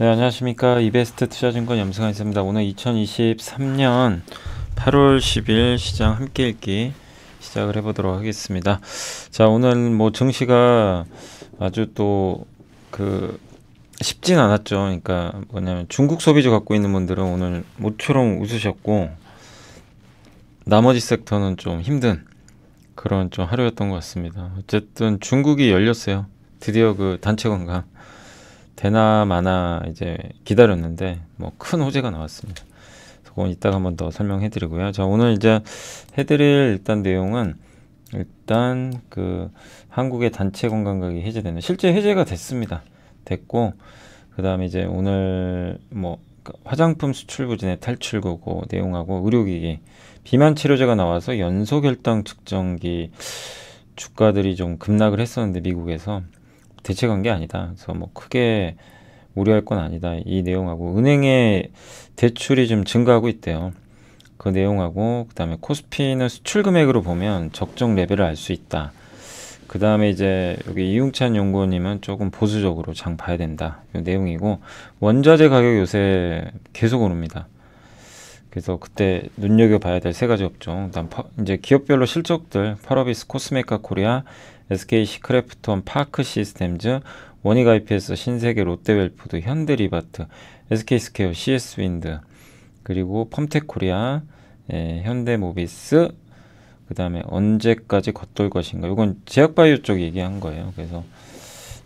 네, 안녕하십니까. 이베스트 투자증권 염승환입니다. 오늘 2023년 8월 10일 시장 함께 읽기 시작을 해보도록 하겠습니다. 자, 오늘 뭐 증시가 아주 또 그 쉽진 않았죠. 그러니까 뭐냐면 중국 소비주 갖고 있는 분들은 오늘 모처럼 웃으셨고 나머지 섹터는 좀 힘든 그런 좀 하루였던 것 같습니다. 어쨌든 중국이 열렸어요. 드디어 그 단체 건광 되나 마나 이제 기다렸는데 뭐 큰 호재가 나왔습니다. 그건 이따가 한번 더 설명해 드리고요. 자, 오늘 이제 해드릴 일단 내용은 일단 그 한국의 단체 관광객이 해제되는 실제 해제가 됐습니다. 됐고 그다음에 이제 오늘 뭐 화장품 수출 부진의 탈출구고 내용하고 의료기기 비만 치료제가 나와서 연소 결당 측정기 주가들이 좀 급락을 했었는데 미국에서 대책한 게 아니다. 그래서 뭐 크게 우려할 건 아니다. 이 내용하고 은행의 대출이 좀 증가하고 있대요. 그 내용하고 그다음에 코스피는 수출 금액으로 보면 적정 레벨을 알 수 있다. 그다음에 이제 여기 이웅찬 연구원님은 조금 보수적으로 장 봐야 된다. 이 내용이고 원자재 가격 요새 계속 오릅니다. 그래서 그때 눈여겨 봐야 될 세 가지 업종. 그 일단 이제 기업별로 실적들 파라비스 코스메카 코리아 SK 시크래프톤 파크 시스템즈, 원익 IPS 신세계 롯데웰푸드 현대리바트, SK 스퀘어 CS 윈드, 그리고 펌텍 코리아, 예, 현대모비스, 그 다음에 언제까지 겉돌 것인가. 이건 제약바이오 쪽 얘기한 거예요. 그래서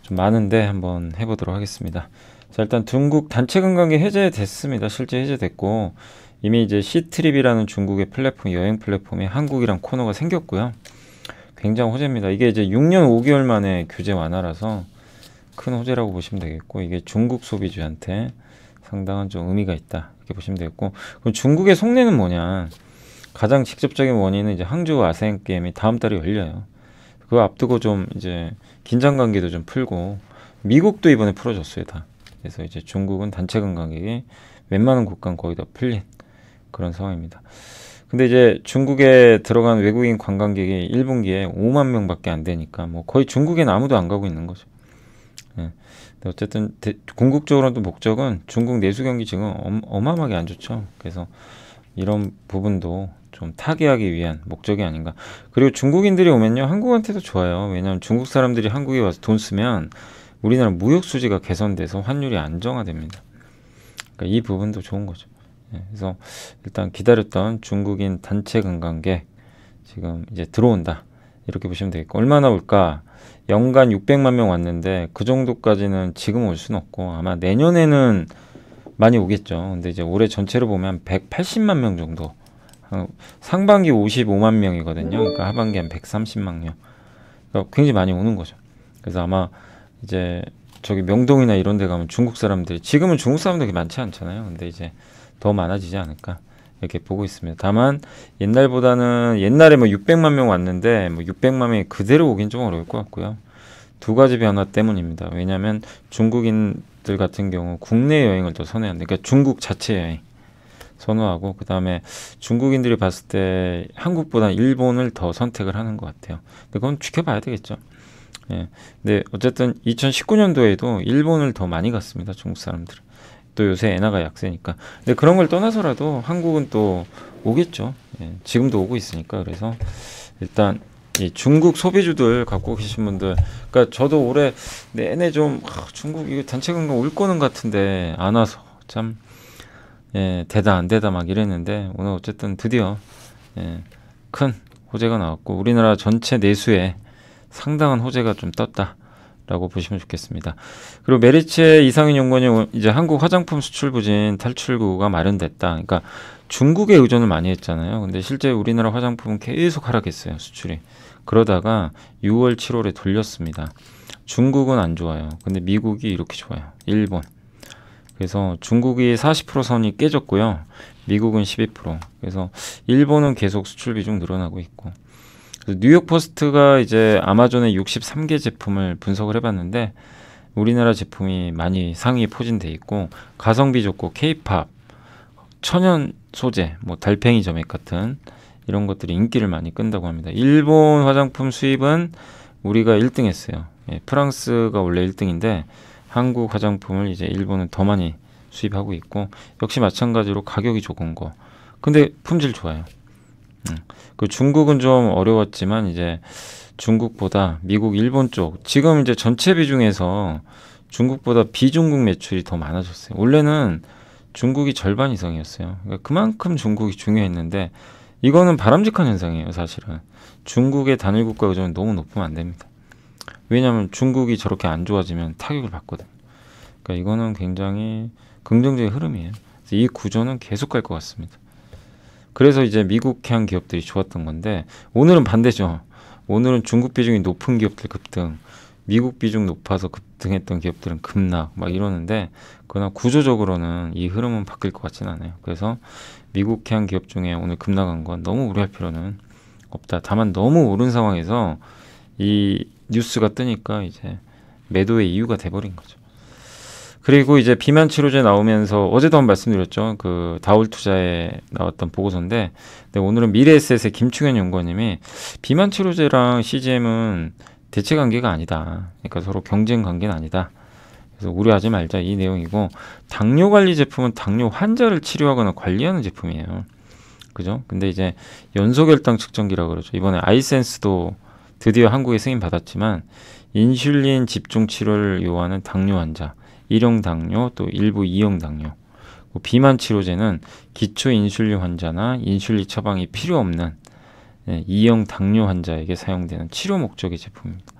좀 많은데 한번 해보도록 하겠습니다. 자, 일단 중국 단체 관광이 해제됐습니다. 실제 해제됐고, 이미 이제 시트립이라는 중국의 플랫폼, 여행 플랫폼에 한국이랑 코너가 생겼고요. 굉장히 호재입니다. 이게 이제 6년 5개월 만에 규제 완화라서 큰 호재라고 보시면 되겠고 이게 중국 소비주한테 상당한 좀 의미가 있다 이렇게 보시면 되겠고 그럼 중국의 속내는 뭐냐 가장 직접적인 원인은 이제 항주 아세안 게임이 다음 달에 열려요. 그 앞두고 좀 이제 긴장 관계도 좀 풀고 미국도 이번에 풀어줬어요 다. 그래서 이제 중국은 단체 관광객이 웬만한 국가 거의 다 풀린 그런 상황입니다. 근데 이제 중국에 들어간 외국인 관광객이 1분기에 5만 명밖에 안 되니까 뭐 거의 중국엔 아무도 안 가고 있는 거죠. 예. 어쨌든 대, 궁극적으로도 목적은 중국 내수 경기 지금 엄, 어마어마하게 안 좋죠. 그래서 이런 부분도 좀 타개하기 위한 목적이 아닌가. 그리고 중국인들이 오면요 한국한테도 좋아요. 왜냐하면 중국 사람들이 한국에 와서 돈 쓰면 우리나라 무역 수지가 개선돼서 환율이 안정화됩니다. 그러니까 이 부분도 좋은 거죠. 예, 그래서 일단 기다렸던 중국인 단체 관광객 지금 이제 들어온다 이렇게 보시면 되겠고 얼마나 올까 연간 600만 명 왔는데 그 정도까지는 지금 올 수는 없고 아마 내년에는 많이 오겠죠 근데 이제 올해 전체로 보면 180만 명 정도 어, 상반기 55만 명이거든요 그러니까 하반기 한 130만 명 그러니까 굉장히 많이 오는 거죠 그래서 아마 이제 저기 명동이나 이런 데 가면 중국 사람들이 지금은 중국 사람들이 많지 않잖아요 근데 이제 더 많아지지 않을까 이렇게 보고 있습니다. 다만 옛날보다는 옛날에 뭐 600만 명 왔는데 뭐 600만 명이 그대로 오긴 좀 어려울 것 같고요. 두 가지 변화 때문입니다. 왜냐하면 중국인들 같은 경우 국내 여행을 더 선호한다. 그러니까 중국 자체 여행 선호하고 그 다음에 중국인들이 봤을 때 한국보다 일본을 더 선택을 하는 것 같아요. 근데 그건 지켜봐야 되겠죠. 예. 근데 어쨌든 2019년도에도 일본을 더 많이 갔습니다. 중국 사람들은. 또 요새 엔화가 약세니까. 근데 그런 걸 떠나서라도 한국은 또 오겠죠. 예, 지금도 오고 있으니까 그래서 일단 이 중국 소비주들 갖고 계신 분들, 그러니까 저도 올해 내내 좀 아, 중국 이 단체 관광 올 거는 같은데 안 와서 참 예, 되다 안 되다 막 이랬는데 오늘 어쨌든 드디어 예, 큰 호재가 나왔고 우리나라 전체 내수에 상당한 호재가 좀 떴다. 라고 보시면 좋겠습니다. 그리고 메리츠의 이상인 연구원이 이제 한국 화장품 수출 부진 탈출구가 마련됐다. 그러니까 중국에 의존을 많이 했잖아요. 근데 실제 우리나라 화장품은 계속 하락했어요. 수출이. 그러다가 6월, 7월에 돌렸습니다. 중국은 안 좋아요. 근데 미국이 이렇게 좋아요. 일본. 그래서 중국이 40% 선이 깨졌고요. 미국은 12%. 그래서 일본은 계속 수출 비중 늘어나고 있고. 그 뉴욕 포스트가 이제 아마존의 63개 제품을 분석을 해봤는데 우리나라 제품이 많이 상위에 포진돼 있고 가성비 좋고 케이팝 천연 소재 뭐 달팽이 점액 같은 이런 것들이 인기를 많이 끈다고 합니다 일본 화장품 수입은 우리가 1등 했어요 예, 프랑스가 원래 1등인데 한국 화장품을 이제 일본은 더 많이 수입하고 있고 역시 마찬가지로 가격이 좋은 거 근데 품질 좋아요 그 중국은 좀 어려웠지만 이제 중국보다 미국, 일본 쪽 지금 이제 전체 비중에서 중국보다 비중국 매출이 더 많아졌어요. 원래는 중국이 절반 이상이었어요. 그러니까 그만큼 중국이 중요했는데 이거는 바람직한 현상이에요, 사실은. 중국의 단일 국가 의존은 너무 높으면 안 됩니다. 왜냐하면 중국이 저렇게 안 좋아지면 타격을 받거든 그러니까 이거는 굉장히 긍정적인 흐름이에요. 이 구조는 계속 갈 것 같습니다. 그래서 이제 미국향 기업들이 좋았던 건데 오늘은 반대죠. 오늘은 중국 비중이 높은 기업들 급등, 미국 비중 높아서 급등했던 기업들은 급락 막 이러는데 그러나 구조적으로는 이 흐름은 바뀔 것 같지는 않아요. 그래서 미국향 기업 중에 오늘 급락한 건 너무 우려할 필요는 없다. 다만 너무 오른 상황에서 이 뉴스가 뜨니까 이제 매도의 이유가 돼버린 거죠. 그리고 이제 비만 치료제 나오면서 어제도 한 번 말씀드렸죠. 그 다울 투자에 나왔던 보고서인데 근데 오늘은 미래에셋의 김충현 연구원님이 비만 치료제랑 CGM은 대체 관계가 아니다. 그러니까 서로 경쟁 관계는 아니다. 그래서 우려하지 말자 이 내용이고 당뇨 관리 제품은 당뇨 환자를 치료하거나 관리하는 제품이에요. 그죠? 근데 이제 연소결당 측정기라 고 그러죠. 이번에 아이센스도 드디어 한국에 승인 받았지만 인슐린 집중 치료를 요하는 당뇨 환자 일형 당뇨, 또 일부 이형 당뇨. 뭐 비만 치료제는 기초 인슐린 환자나 인슐린 처방이 필요 없는 예, 이형 당뇨 환자에게 사용되는 치료 목적의 제품입니다.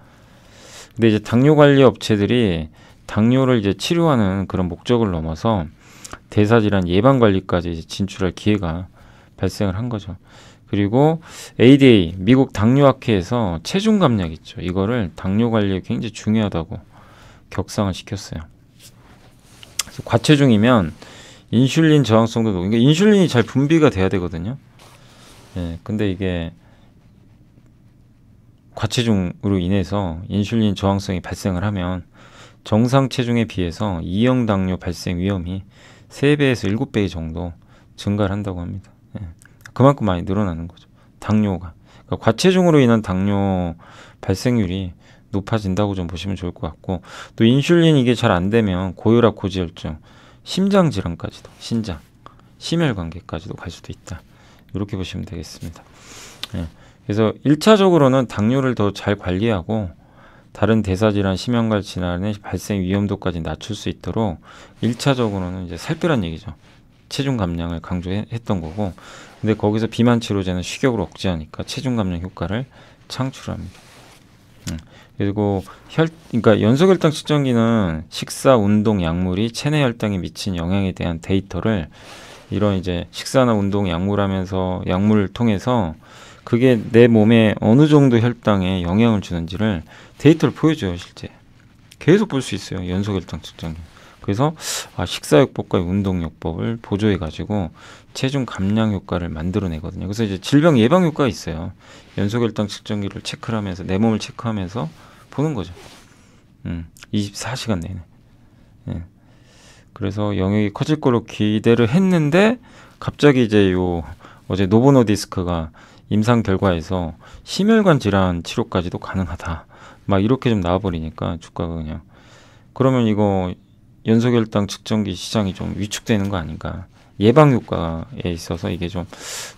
근데 이제 당뇨 관리 업체들이 당뇨를 이제 치료하는 그런 목적을 넘어서 대사질환 예방 관리까지 진출할 기회가 발생을 한 거죠. 그리고 ADA 미국 당뇨학회에서 체중 감량 있죠. 이거를 당뇨 관리에 굉장히 중요하다고 격상을 시켰어요. 과체중이면 인슐린 저항성도 높고 그러니까 인슐린이 잘 분비가 돼야 되거든요. 예, 근데 이게 과체중으로 인해서 인슐린 저항성이 발생을 하면 정상 체중에 비해서 이형 당뇨 발생 위험이 세배에서 일곱 배 정도 증가를 한다고 합니다. 예. 그만큼 많이 늘어나는 거죠. 당뇨가. 그러니까 과체중으로 인한 당뇨 발생률이 높아진다고 좀 보시면 좋을 것 같고 또 인슐린 이게 잘 안 되면 고혈압, 고지혈증, 심장 질환까지도 신장, 심혈 관계까지도 갈 수도 있다. 이렇게 보시면 되겠습니다. 예. 그래서 일차적으로는 당뇨를 더 잘 관리하고 다른 대사질환, 심혈관 질환의 발생 위험도까지 낮출 수 있도록 일차적으로는 이제 살 빼란 얘기죠. 체중 감량을 강조했던 거고 근데 거기서 비만 치료제는 식욕을 억제하니까 체중 감량 효과를 창출합니다. 음. 그리고 혈, 그러니까 연속 혈당 측정기는 식사, 운동, 약물이 체내 혈당에 미친 영향에 대한 데이터를 이런 이제 식사나 운동, 약물하면서 약물을 통해서 그게 내 몸에 어느 정도 혈당에 영향을 주는지를 데이터를 보여줘요 실제 계속 볼 수 있어요 연속 혈당 측정기. 그래서 아, 식사요법과 운동요법을 보조해 가지고 체중 감량 효과를 만들어내거든요. 그래서 이제 질병 예방 효과가 있어요. 연속혈당 측정기를 체크하면서 내 몸을 체크하면서 보는 거죠. 음, 24시간 내내. 예. 그래서 영역이 커질 거로 기대를 했는데 갑자기 이제 요 어제 노보노디스크가 임상 결과에서 심혈관 질환 치료까지도 가능하다. 막 이렇게 좀 나와버리니까 주가가 그냥 그러면 이거 연소결당 측정기 시장이 좀 위축되는 거 아닌가 예방 효과에 있어서 이게 좀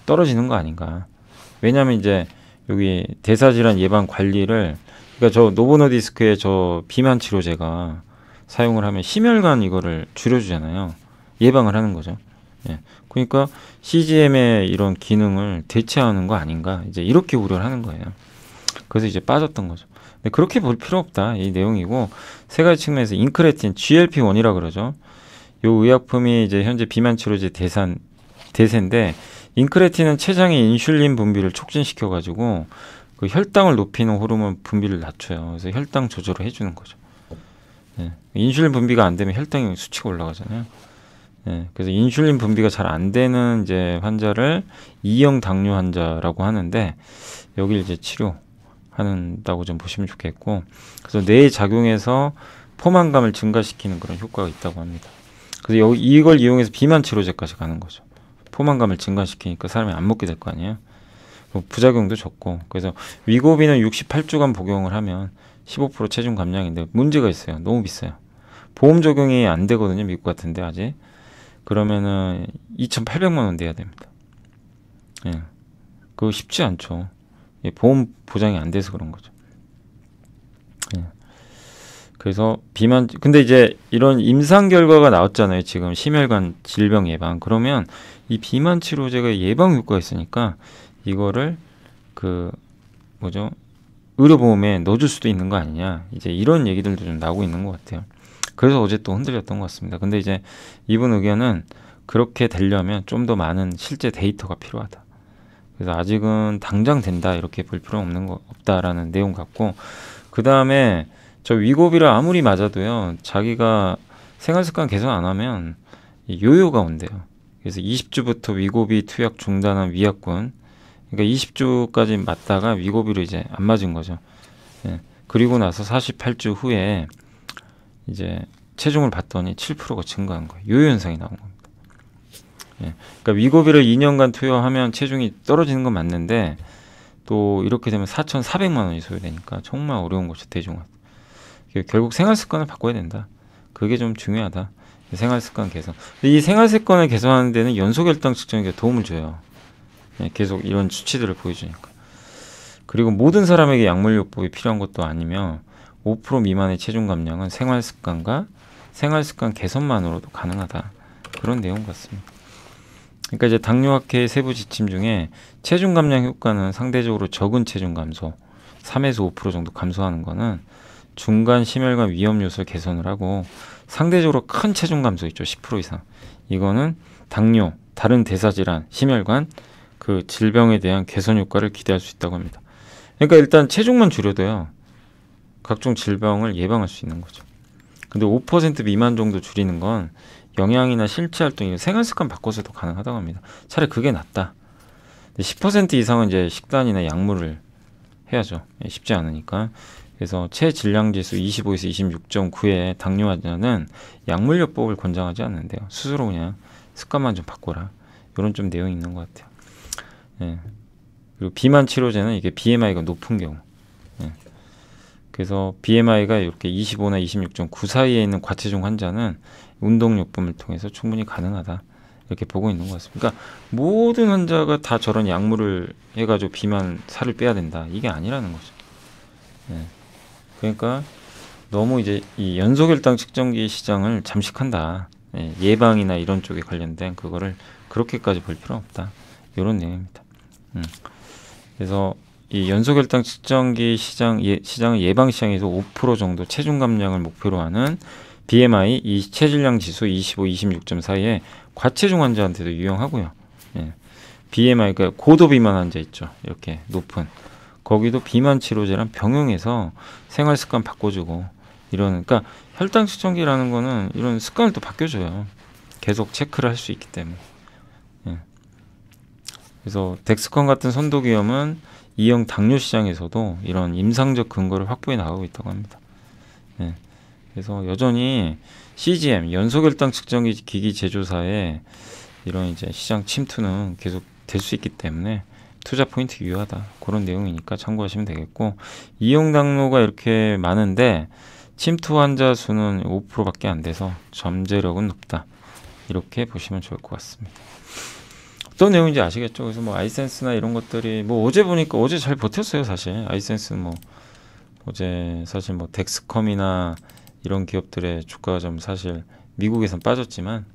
떨어지는 거 아닌가 왜냐면 이제 여기 대사질환 예방 관리를 그러니까 저 노보노디스크의 저 비만 치료제가 사용을 하면 심혈관 이거를 줄여주잖아요. 예방을 하는 거죠. 예. 그러니까 CGM의 이런 기능을 대체하는 거 아닌가 이제 이렇게 우려를 하는 거예요. 그래서 이제 빠졌던 거죠. 근데 그렇게 볼 필요 없다 이 내용이고 세 가지 측면에서 인크레틴 GLP-1이라 그러죠. 요 의약품이 이제 현재 비만 치료제 대산 대세인데 인크레틴은 췌장의 인슐린 분비를 촉진시켜 가지고 그 혈당을 높이는 호르몬 분비를 낮춰요. 그래서 혈당 조절을 해주는 거죠. 네. 인슐린 분비가 안 되면 혈당이 수치가 올라가잖아요. 네. 그래서 인슐린 분비가 잘 안 되는 이제 환자를 이형 당뇨 환자라고 하는데 여기 이제 치료한다고좀 보시면 좋겠고 그래서 뇌 작용에서 포만감을 증가시키는 그런 효과가 있다고 합니다. 그래서 여기 이걸 이용해서 비만 치료제까지 가는 거죠. 포만감을 증가시키니까 사람이 안 먹게 될 거 아니에요. 부작용도 적고 그래서 위고비는 68주간 복용을 하면 15% 체중 감량인데 문제가 있어요. 너무 비싸요. 보험 적용이 안 되거든요. 미국 같은데 아직. 그러면은 2,800만 원 내야 됩니다. 예. 그거 쉽지 않죠. 예, 보험 보장이 안 돼서 그런 거죠. 예. 그래서 비만 근데 이제 이런 임상 결과가 나왔잖아요. 지금 심혈관 질병 예방. 그러면 이 비만 치료제가 예방 효과가 있으니까 이거를 그 뭐죠 의료보험에 넣어줄 수도 있는 거 아니냐 이제 이런 얘기들도 좀 나오고 있는 것 같아요 그래서 어제 또 흔들렸던 것 같습니다 근데 이제 이분 의견은 그렇게 되려면 좀 더 많은 실제 데이터가 필요하다 그래서 아직은 당장 된다 이렇게 볼 필요는 없는 거 없다라는 내용 같고 그 다음에 저 위고비를 아무리 맞아도요 자기가 생활습관 개선 안 하면 요요가 온대요 그래서 20주부터 위고비 투약 중단한 위약군 그러니까 20주까지 맞다가 위고비로 이제 안 맞은 거죠. 예. 그리고 나서 48주 후에 이제 체중을 봤더니 7%가 증가한 거예요. 요 현상이 나온 겁니다. 예. 그러니까 위고비를 2년간 투여하면 체중이 떨어지는 건 맞는데 또 이렇게 되면 4,400만 원이 소요되니까 정말 어려운 것이 대중화. 결국 생활 습관을 바꿔야 된다. 그게 좀 중요하다. 생활 습관 개선. 이 생활 습관을 개선하는 데는 연소 결당 측정이 도움을 줘요. 예, 계속 이런 수치들을 보여주니까. 그리고 모든 사람에게 약물요법이 필요한 것도 아니며 5% 미만의 체중 감량은 생활습관과 생활습관 개선만으로도 가능하다. 그런 내용 같습니다. 그러니까 이제 당뇨학회 세부 지침 중에 체중 감량 효과는 상대적으로 적은 체중 감소, 3에서 5% 정도 감소하는 거는 중간 심혈관 위험 요소 개선을 하고 상대적으로 큰 체중 감소 있죠. 10% 이상. 이거는 당뇨, 다른 대사질환, 심혈관 그 질병에 대한 개선 효과를 기대할 수 있다고 합니다. 그러니까 일단 체중만 줄여도요. 각종 질병을 예방할 수 있는 거죠. 근데 5% 미만 정도 줄이는 건 영양이나 실체 활동, 생활 습관 바꿔서도 가능하다고 합니다. 차라리 그게 낫다. 10% 이상은 이제 식단이나 약물을 해야죠. 예, 쉽지 않으니까. 그래서 체질량지수 25에서 26.9의 당뇨 환자는 약물 요법을 권장하지 않는데요. 스스로 그냥 습관만 좀 바꿔라. 이런 좀 내용이 있는 것 같아요. 예. 그리고 비만 치료제는 이게 BMI가 높은 경우. 예. 그래서 BMI가 이렇게 25나 26.9 사이에 있는 과체중 환자는 운동요법을 통해서 충분히 가능하다. 이렇게 보고 있는 것 같습니다. 그러니까 모든 환자가 다 저런 약물을 해가지고 비만 살을 빼야 된다. 이게 아니라는 거죠. 예. 그러니까 너무 이제 이 연속혈당 측정기 시장을 잠식한다. 예, 예방이나 이런 쪽에 관련된 그거를 그렇게까지 볼필요 없다. 이런 내용입니다. 음. 그래서 이연소혈당 측정기 시장 예, 시장 예방 시장에서 5% 정도 체중 감량을 목표로 하는 BMI 이 체질량 지수 25, 26점 사이에 과체중 환자한테도 유용하고요. 예. BMI 그니까 고도 비만 환자 있죠. 이렇게 높은 거기도 비만 치료제랑 병용해서 생활 습관 바꿔주고 이런 그러니까 혈당 측정기라는 거는 이런 습관을 또 바뀌어줘요. 계속 체크를 할 수 있기 때문에. 그래서 덱스컨 같은 선도기업은 이형 당뇨 시장에서도 이런 임상적 근거를 확보해 나가고 있다고 합니다. 네. 그래서 여전히 CGM 연소결당 측정 기기 제조사의 이런 이제 시장 침투는 계속 될 수 있기 때문에 투자 포인트 유효하다 그런 내용이니까 참고하시면 되겠고 이용 당로가 이렇게 많은데 침투 환자 수는 5%밖에 안 돼서 잠재력은 높다 이렇게 보시면 좋을 것 같습니다. 어떤 내용인지 아시겠죠? 그래서 뭐 아이센스나 이런 것들이 뭐 어제 보니까 어제 잘 버텼어요 사실 아이센스 뭐 어제 사실 뭐 덱스컴이나 이런 기업들의 주가가 좀 사실 미국에선 빠졌지만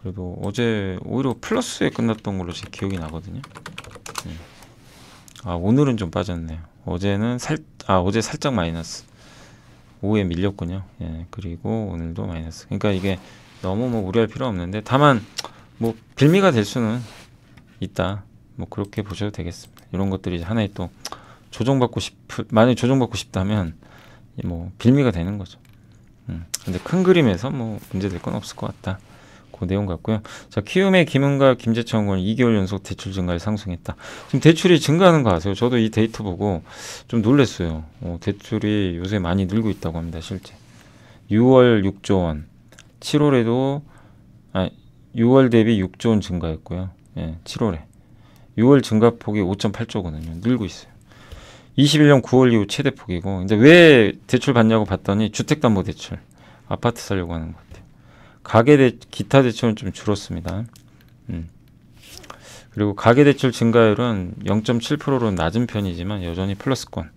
그래도 어제 오히려 플러스에 끝났던 걸로 제 기억이 나거든요. 네. 아 오늘은 좀 빠졌네요. 어제는 살아 어제 살짝 마이너스 오후에 밀렸군요. 예 그리고 오늘도 마이너스. 그러니까 이게 너무 뭐 우려할 필요 없는데 다만 뭐 빌미가 될 수는 있다. 뭐 그렇게 보셔도 되겠습니다. 이런 것들이 하나의 또 조정받고 싶 만약 조정받고 싶다면 뭐 빌미가 되는 거죠. 음, 근데 큰 그림에서 뭐 문제될 건 없을 것 같다. 그 내용 같고요. 자, 키움의 김은과 김재창은 2개월 연속 대출 증가에 상승했다. 지금 대출이 증가하는 거 아세요? 저도 이 데이터 보고 좀 놀랐어요. 어, 대출이 요새 많이 늘고 있다고 합니다, 실제. 6월 6조 원, 7월에도 아, 6월 대비 6조 원 증가했고요. 예, 7월에 6월 증가폭이 5.8조거든요. 늘고 있어요. 21년 9월 이후 최대 폭이고 근데 왜 대출 받냐고 봤더니 주택담보대출 아파트 살려고 하는 것 같아요. 가계 대 기타 대출은 좀 줄었습니다. 음. 그리고 가계 대출 증가율은 0.7%로 낮은 편이지만 여전히 플러스권.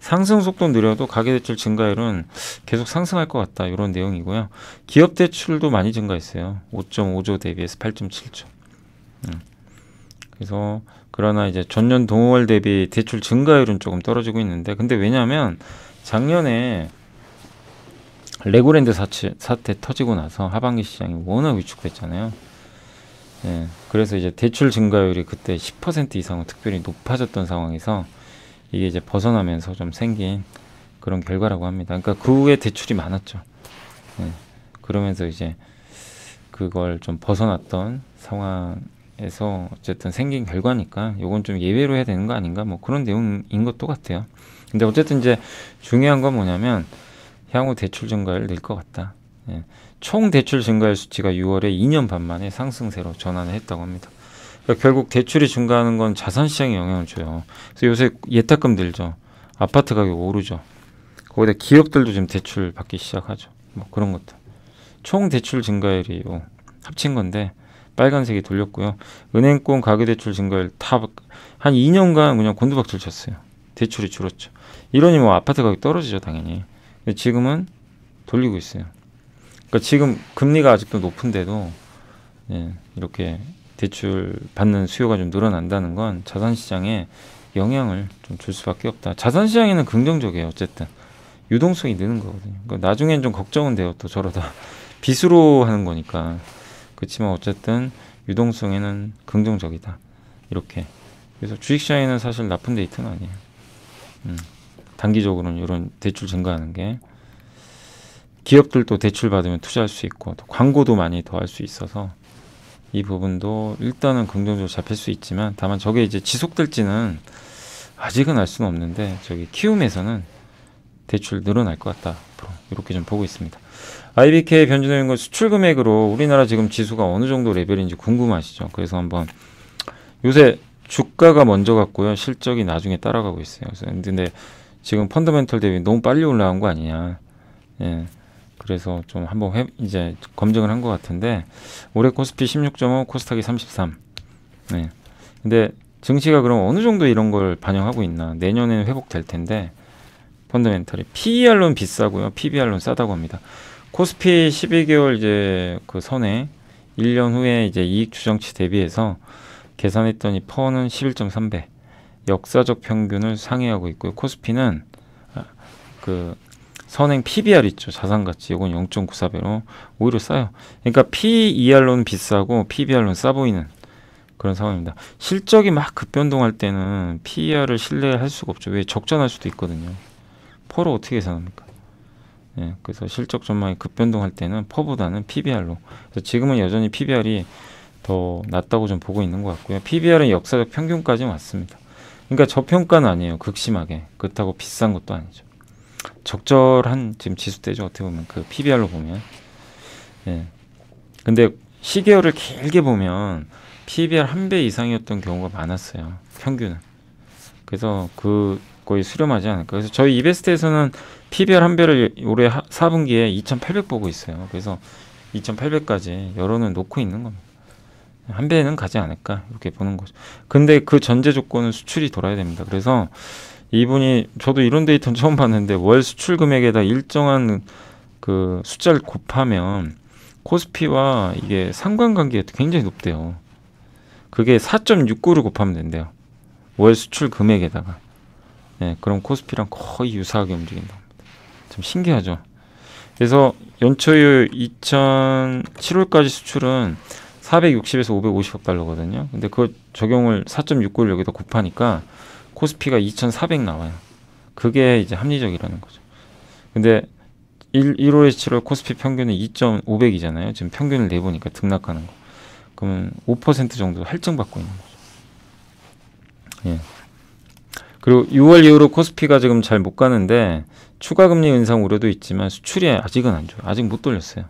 상승 속도 느려도 가계 대출 증가율은 계속 상승할 것 같다. 이런 내용이고요. 기업 대출도 많이 증가했어요. 5.5조 대비해서 8.7조. 음. 그래서 그러나 이제 전년 동월 대비 대출 증가율은 조금 떨어지고 있는데 근데 왜냐하면 작년에 레고랜드 사치, 사태 터지고 나서 하반기 시장이 워낙 위축됐잖아요. 예, 그래서 이제 대출 증가율이 그때 10% 이상은 특별히 높아졌던 상황에서 이게 이제 벗어나면서 좀 생긴 그런 결과라고 합니다. 그러니까 그 후에 대출이 많았죠. 예, 그러면서 이제 그걸 좀 벗어났던 상황 해서 어쨌든 생긴 결과니까 요건 좀 예외로 해야 되는 거 아닌가 뭐 그런 내용인 것도 같아요. 근데 어쨌든 이제 중요한 건 뭐냐면 향후 대출 증가율 늘것 같다. 예. 총 대출 증가율 수치가 6월에 2년 반 만에 상승세로 전환을 했다고 합니다. 그러니까 결국 대출이 증가하는 건 자산 시장에 영향을 줘요. 그래서 요새 예탁금 들죠. 아파트 가격 오르죠. 거기다 기업들도 지금 대출 받기 시작하죠. 뭐 그런 것도총 대출 증가율이 합친 건데 빨간색이 돌렸고요. 은행권 가계대출 증가율 다한 2년간 그냥 곤두박질 쳤어요. 대출이 줄었죠. 이러니 뭐 아파트 가격 떨어지죠 당연히. 근데 지금은 돌리고 있어요. 그러니까 지금 금리가 아직도 높은데도 예, 이렇게 대출 받는 수요가 좀 늘어난다는 건 자산 시장에 영향을 좀 줄 수밖에 없다. 자산 시장에는 긍정적이에요. 어쨌든 유동성이 느는 거거든요. 그러니까 나중엔 좀 걱정은 돼요. 또 저러다 빚으로 하는 거니까. 그렇지만 어쨌든 유동성에는 긍정적이다. 이렇게. 그래서 주식시장에는 사실 나쁜 데이트는 아니에요. 음, 단기적으로는 이런 대출 증가하는 게 기업들도 대출 받으면 투자할 수 있고 또 광고도 많이 더할 수 있어서 이 부분도 일단은 긍정적으로 잡힐 수 있지만 다만 저게 이제 지속될지는 아직은 알 수는 없는데 저기 키움에서는 대출 늘어날 것 같다. 앞으로. 이렇게 좀 보고 있습니다. IBK 변준호연구 그 수출 금액으로 우리나라 지금 지수가 어느 정도 레벨인지 궁금하시죠? 그래서 한번 요새 주가가 먼저 갔고요. 실적이 나중에 따라가고 있어요. 근데 지금 펀더멘털 대비 너무 빨리 올라온 거 아니냐. 예. 그래서 좀 한번 회, 이제 검증을 한 것 같은데 올해 코스피 16.5, 코스닥이 33. 네. 근데 증시가 그럼 어느 정도 이런 걸 반영하고 있나? 내년에는 회복될 텐데 펀더멘털이 PER론 비싸고요. PBR론 싸다고 합니다. 코스피 12개월 이제 그 선에 1년 후에 이제 이익 추정치 대비해서 계산했더니 퍼는 11.3배. 역사적 평균을 상회하고 있고요. 코스피는 아, 그 선행 PBR 있죠. 자산 가치. 이건 0.94배로 오히려 싸요. 그러니까 p e r 론 비싸고 p b r 론싸 보이는 그런 상황입니다. 실적이 막 급변동할 때는 PER을 신뢰할 수가 없죠. 왜 적전할 수도 있거든요. 퍼로 어떻게 계산합니까? 예, 그래서 실적 전망이 급변동할 때는 퍼보다는 PBR로. 그래서 지금은 여전히 PBR이 더 낮다고 좀 보고 있는 것 같고요. PBR은 역사적 평균까지 왔습니다. 그러니까 저평가는 아니에요. 극심하게. 그렇다고 비싼 것도 아니죠. 적절한 지금 지수대죠. 어떻게 보면 그 PBR로 보면. 예. 근데 시계열을 길게 보면 PBR 한 배 이상이었던 경우가 많았어요. 평균은. 그래서 그 거의 수렴하지 않을까. 그래서 저희 이베스트에서는 PBR 한 배를 올해 하, 4분기에 2,800 보고 있어요. 그래서 2,800까지 여론을 놓고 있는 겁니다. 한 배는 가지 않을까 이렇게 보는 거죠. 근데 그 전제 조건은 수출이 돌아야 됩니다. 그래서 이분이 저도 이런 데이터는 처음 봤는데 월 수출 금액에다 일정한 그 숫자를 곱하면 코스피와 이게 상관관계가 굉장히 높대요. 그게 4.69를 곱하면 된대요. 월 수출 금액에다가. 예, 그럼 코스피랑 거의 유사하게 움직인다. 참 신기하죠. 그래서 연초율 2007월까지 수출은 460에서 550억 달러거든요. 근데 그 적용을 4.69를 여기다 곱하니까 코스피가 2,400 나와요. 그게 이제 합리적이라는 거죠. 근데 1, 1월에 7월 코스피 평균은 2.500이잖아요. 지금 평균을 내보니까 등락하는 거. 그러5% 정도 할증받고 있는 거죠. 예. 그리고 6월 이후로 코스피가 지금 잘 못 가는데 추가 금리 인상 우려도 있지만 수출이 아직은 안 좋아. 아직 못 돌렸어요.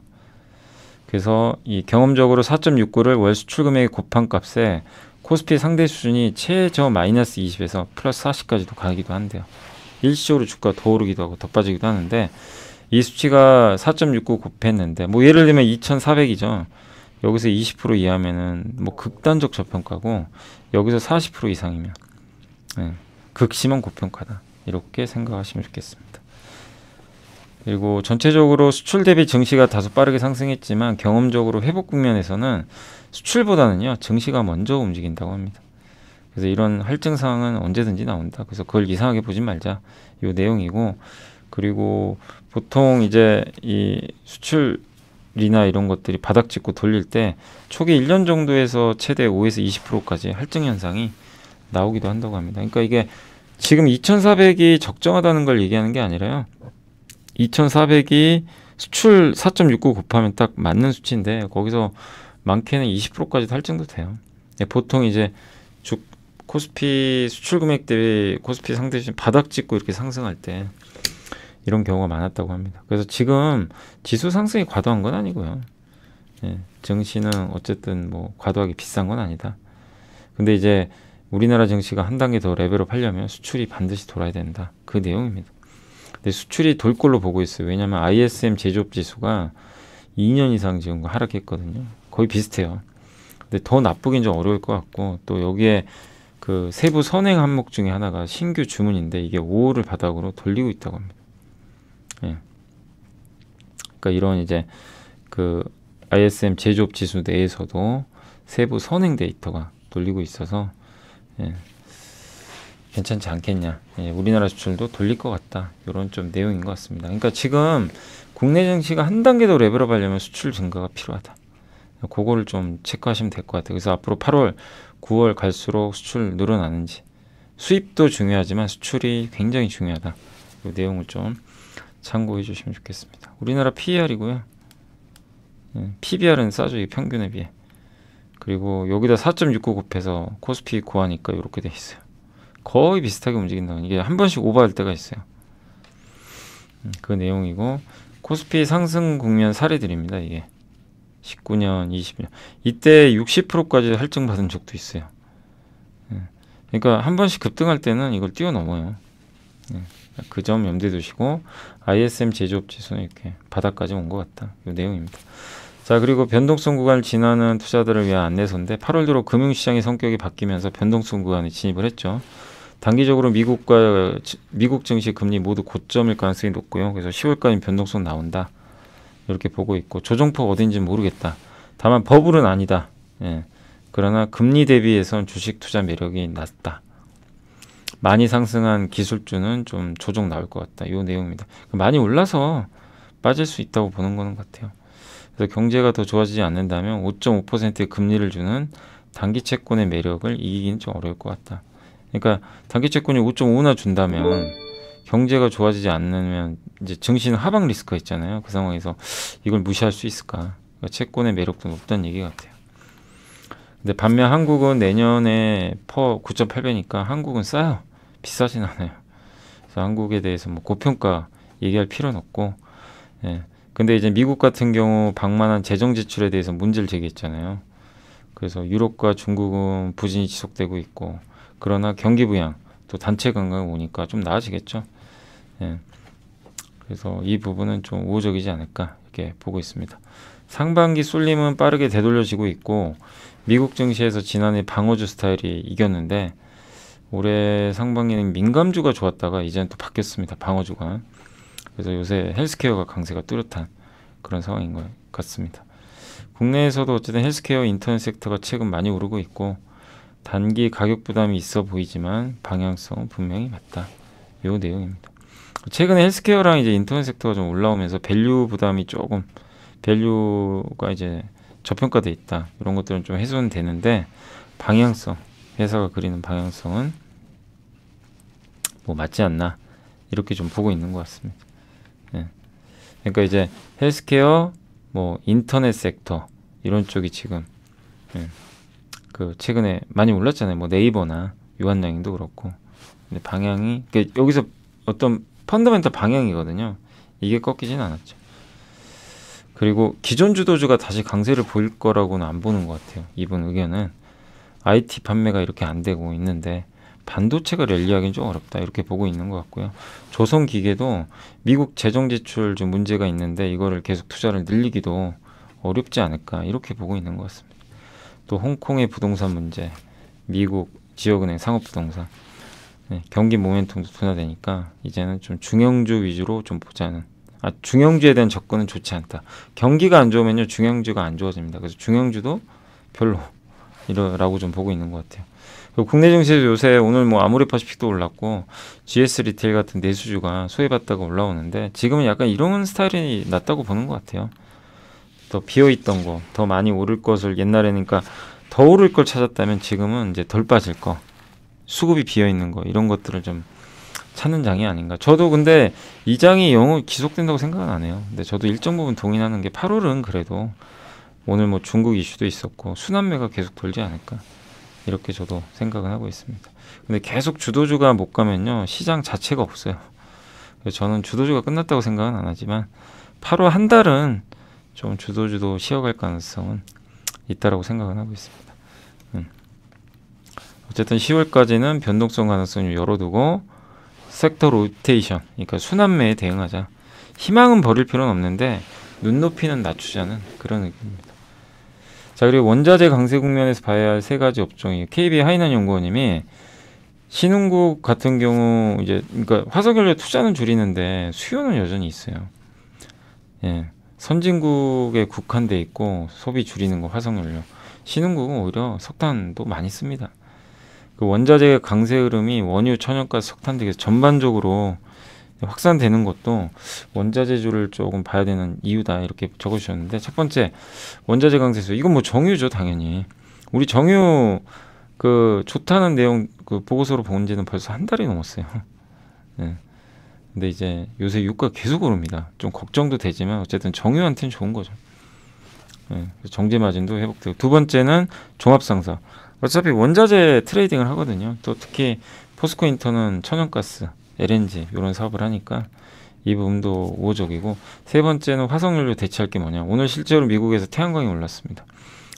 그래서 이 경험적으로 4.69를 월 수출 금액의 곱한값에 코스피 상대 수준이 최저 마이너스 20에서 플러스 40까지도 가기도 한대요. 일시적으로 주가 더 오르기도 하고 더 빠지기도 하는데 이 수치가 4.69 곱했는데 뭐 예를 들면 2,400이죠. 여기서 20% 이하면은 뭐 극단적 저평가고 여기서 40% 이상이면 네. 극심한 고평가다 이렇게 생각하시면 좋겠습니다. 그리고 전체적으로 수출 대비 증시가 다소 빠르게 상승했지만 경험적으로 회복 국면에서는 수출보다는요 증시가 먼저 움직인다고 합니다. 그래서 이런 할증 상황은 언제든지 나온다. 그래서 그걸 이상하게 보진 말자. 요 내용이고 그리고 보통 이제 이 수출이나 이런 것들이 바닥 찍고 돌릴 때 초기 1년 정도에서 최대 5에서 20%까지 할증 현상이 나오기도 한다고 합니다. 그러니까 이게 지금 2,400이 적정하다는 걸 얘기하는 게 아니라요. 2,400이 수출 4.69 곱하면 딱 맞는 수치인데 거기서 많게는 20%까지 탈증도 돼요. 네, 보통 이제 주, 코스피 수출 금액 대비 코스피 상대신 바닥 찍고 이렇게 상승할 때 이런 경우가 많았다고 합니다. 그래서 지금 지수 상승이 과도한 건 아니고요. 예, 증시는 어쨌든 뭐 과도하게 비싼 건 아니다. 근데 이제 우리나라 증시가 한 단계 더 레벨업 하려면 수출이 반드시 돌아야 된다. 그 내용입니다. 근데 수출이 돌 걸로 보고 있어요. 왜냐하면 ISM 제조업 지수가 2년 이상 지금 하락했거든요. 거의 비슷해요. 근데 더 나쁘긴 좀 어려울 것 같고 또 여기에 그 세부 선행 항목 중에 하나가 신규 주문인데 이게 5호를 바닥으로 돌리고 있다고 합니다. 예. 그러니까 이런 이제 그 ISM 제조업 지수 내에서도 세부 선행 데이터가 돌리고 있어서 예. 괜찮지 않겠냐. 예, 우리나라 수출도 돌릴 것 같다. 이런 좀 내용인 것 같습니다. 그러니까 지금 국내 증시가 한 단계 더 레벨업 하려면 수출 증가가 필요하다. 그거를 좀 체크하시면 될 것 같아요. 그래서 앞으로 8월, 9월 갈수록 수출 늘어나는지 수입도 중요하지만 수출이 굉장히 중요하다. 이 내용을 좀 참고해 주시면 좋겠습니다. 우리나라 PER이고요. 예, PBR은 싸죠. 이 평균에 비해. 그리고 여기다 4.69 곱해서 코스피 구하니까 이렇게 돼 있어요. 거의 비슷하게 움직인다. 이게 한 번씩 오버할 때가 있어요. 음, 그 내용이고 코스피 상승 국면 사례들입니다. 이게 19년, 20년 이때 60%까지 할증 받은 적도 있어요. 예. 그러니까 한 번씩 급등할 때는 이걸 뛰어넘어요. 예. 그점 염두에 두시고 ISM 제조업 지수는 이렇게 바닥까지 온 것 같다. 이 내용입니다. 자 그리고 변동성 구간을 지나는 투자들을 위한 안내서인데 8월 들어 금융시장의 성격이 바뀌면서 변동성 구간에 진입을 했죠. 단기적으로 미국과 미국 증시 금리 모두 고점일 가능성이 높고요. 그래서 10월까지 변동성 나온다. 이렇게 보고 있고 조정폭 어딘지 모르겠다. 다만 버블은 아니다. 예. 그러나 금리 대비해선 주식 투자 매력이 낮다. 많이 상승한 기술주는 좀 조정 나올 것 같다. 이 내용입니다. 많이 올라서 빠질 수 있다고 보는 거는 같아요. 그래서 그러니까 경제가 더 좋아지지 않는다면 5.5%의 금리를 주는 단기 채권의 매력을 이기긴좀 어려울 것 같다. 그러니까 단기 채권이 5.5나 준다면 경제가 좋아지지 않으면 이제 증시는 하방 리스크가 있잖아요. 그 상황에서 이걸 무시할 수 있을까? 그러니까 채권의 매력도 높다는 얘기 같아요. 근데 반면 한국은 내년에 퍼 9.8배니까 한국은 싸요. 비싸진 않아요. 그래서 한국에 대해서 뭐 고평가 얘기할 필요는 없고 예. 근데 이제 미국 같은 경우 방만한 재정 지출에 대해서 문제를 제기했잖아요. 그래서 유럽과 중국은 부진이 지속되고 있고 그러나 경기 부양 또 단체 관광이 오니까 좀 나아지겠죠. 예. 그래서 이 부분은 좀 우호적이지 않을까 이렇게 보고 있습니다. 상반기 쏠림은 빠르게 되돌려지고 있고 미국 증시에서 지난해 방어주 스타일이 이겼는데 올해 상반기는 민감주가 좋았다가 이제는 또 바뀌었습니다. 방어주가. 그래서 요새 헬스케어가 강세가 뚜렷한 그런 상황인 것 같습니다. 국내에서도 어쨌든 헬스케어 인턴 섹터가 최근 많이 오르고 있고 단기 가격 부담이 있어 보이지만 방향성은 분명히 맞다. 요 내용입니다. 최근에 헬스케어랑 이제 인턴 섹터가 좀 올라오면서 밸류 부담이 조금 밸류가 이제 저평가돼 있다. 이런 것들은 좀 해소는 되는데 방향성 회사가 그리는 방향성은 뭐 맞지 않나 이렇게 좀 보고 있는 것 같습니다. 예. 그러니까 이제 헬스케어, 뭐 인터넷 섹터 이런 쪽이 지금 예. 그 최근에 많이 올랐잖아요. 뭐 네이버나 유한양행도 그렇고. 근데 방향이 그러니까 여기서 어떤 펀더멘털 방향이거든요. 이게 꺾이진 않았죠. 그리고 기존 주도주가 다시 강세를 보일 거라고는 안 보는 것 같아요. 이분 의견은 IT 판매가 이렇게 안 되고 있는데 반도체가 랠리하기는 좀 어렵다 이렇게 보고 있는 것 같고요. 조선기계도 미국 재정 지출 좀 문제가 있는데 이거를 계속 투자를 늘리기도 어렵지 않을까 이렇게 보고 있는 것 같습니다. 또 홍콩의 부동산 문제, 미국 지역은행 상업부동산 네, 경기 모멘텀도 둔화되니까 이제는 좀 중형주 위주로 좀 보자는 아 중형주에 대한 접근은 좋지 않다. 경기가 안 좋으면요 중형주가 안 좋아집니다. 그래서 중형주도 별로 이러라고 좀 보고 있는 것 같아요. 국내 증시 요새 오늘 뭐아무리 파시픽도 올랐고 GS 리테일 같은 내수주가 소외받다가 올라오는데 지금은 약간 이런 스타일이 낫다고 보는 것 같아요. 더 비어있던 거, 더 많이 오를 것을 옛날에니까더 그러니까 오를 걸 찾았다면 지금은 이제 덜 빠질 거, 수급이 비어있는 거 이런 것들을 좀 찾는 장이 아닌가. 저도 근데 이 장이 영어 기속된다고 생각은 안 해요. 근데 저도 일정 부분 동의하는 게 8월은 그래도 오늘 뭐 중국 이슈도 있었고 순환매가 계속 돌지 않을까. 이렇게 저도 생각을 하고 있습니다. 근데 계속 주도주가 못 가면요. 시장 자체가 없어요. 저는 주도주가 끝났다고 생각은 안 하지만 8월 한 달은 좀 주도주도 쉬어갈 가능성은 있다라고 생각은 하고 있습니다. 음. 어쨌든 10월까지는 변동성 가능성을 열어두고 섹터 로테이션, 그러니까 순환매에 대응하자. 희망은 버릴 필요는 없는데 눈높이는 낮추자는 그런 의미입니다. 자 그리고 원자재 강세 국면에서 봐야 할 세 가지 업종이 KB 하이난 연구원님이 신흥국 같은 경우 이제 그러니까 화석연료 투자는 줄이는데 수요는 여전히 있어요. 예. 선진국에 국한돼 있고 소비 줄이는 거 화석연료. 신흥국은 오히려 석탄도 많이 씁니다. 그 원자재 강세 흐름이 원유, 천연가 석탄 등에 전반적으로 확산되는 것도 원자재주를 조금 봐야 되는 이유다 이렇게 적어주셨는데 첫 번째 원자재 강세수 이건 뭐 정유죠 당연히 우리 정유 그 좋다는 내용 그 보고서로 본 지는 벌써 한 달이 넘었어요. 네. 근데 이제 요새 유가 계속 오릅니다. 좀 걱정도 되지만 어쨌든 정유한테는 좋은 거죠. 네. 정제 마진도 회복되고 두 번째는 종합 상사. 어차피 원자재 트레이딩을 하거든요. 또 특히 포스코 인터는 천연가스 LNG 이런 사업을 하니까 이 부분도 우호적이고 세 번째는 화석연료 대체할 게 뭐냐 오늘 실제로 미국에서 태양광이 올랐습니다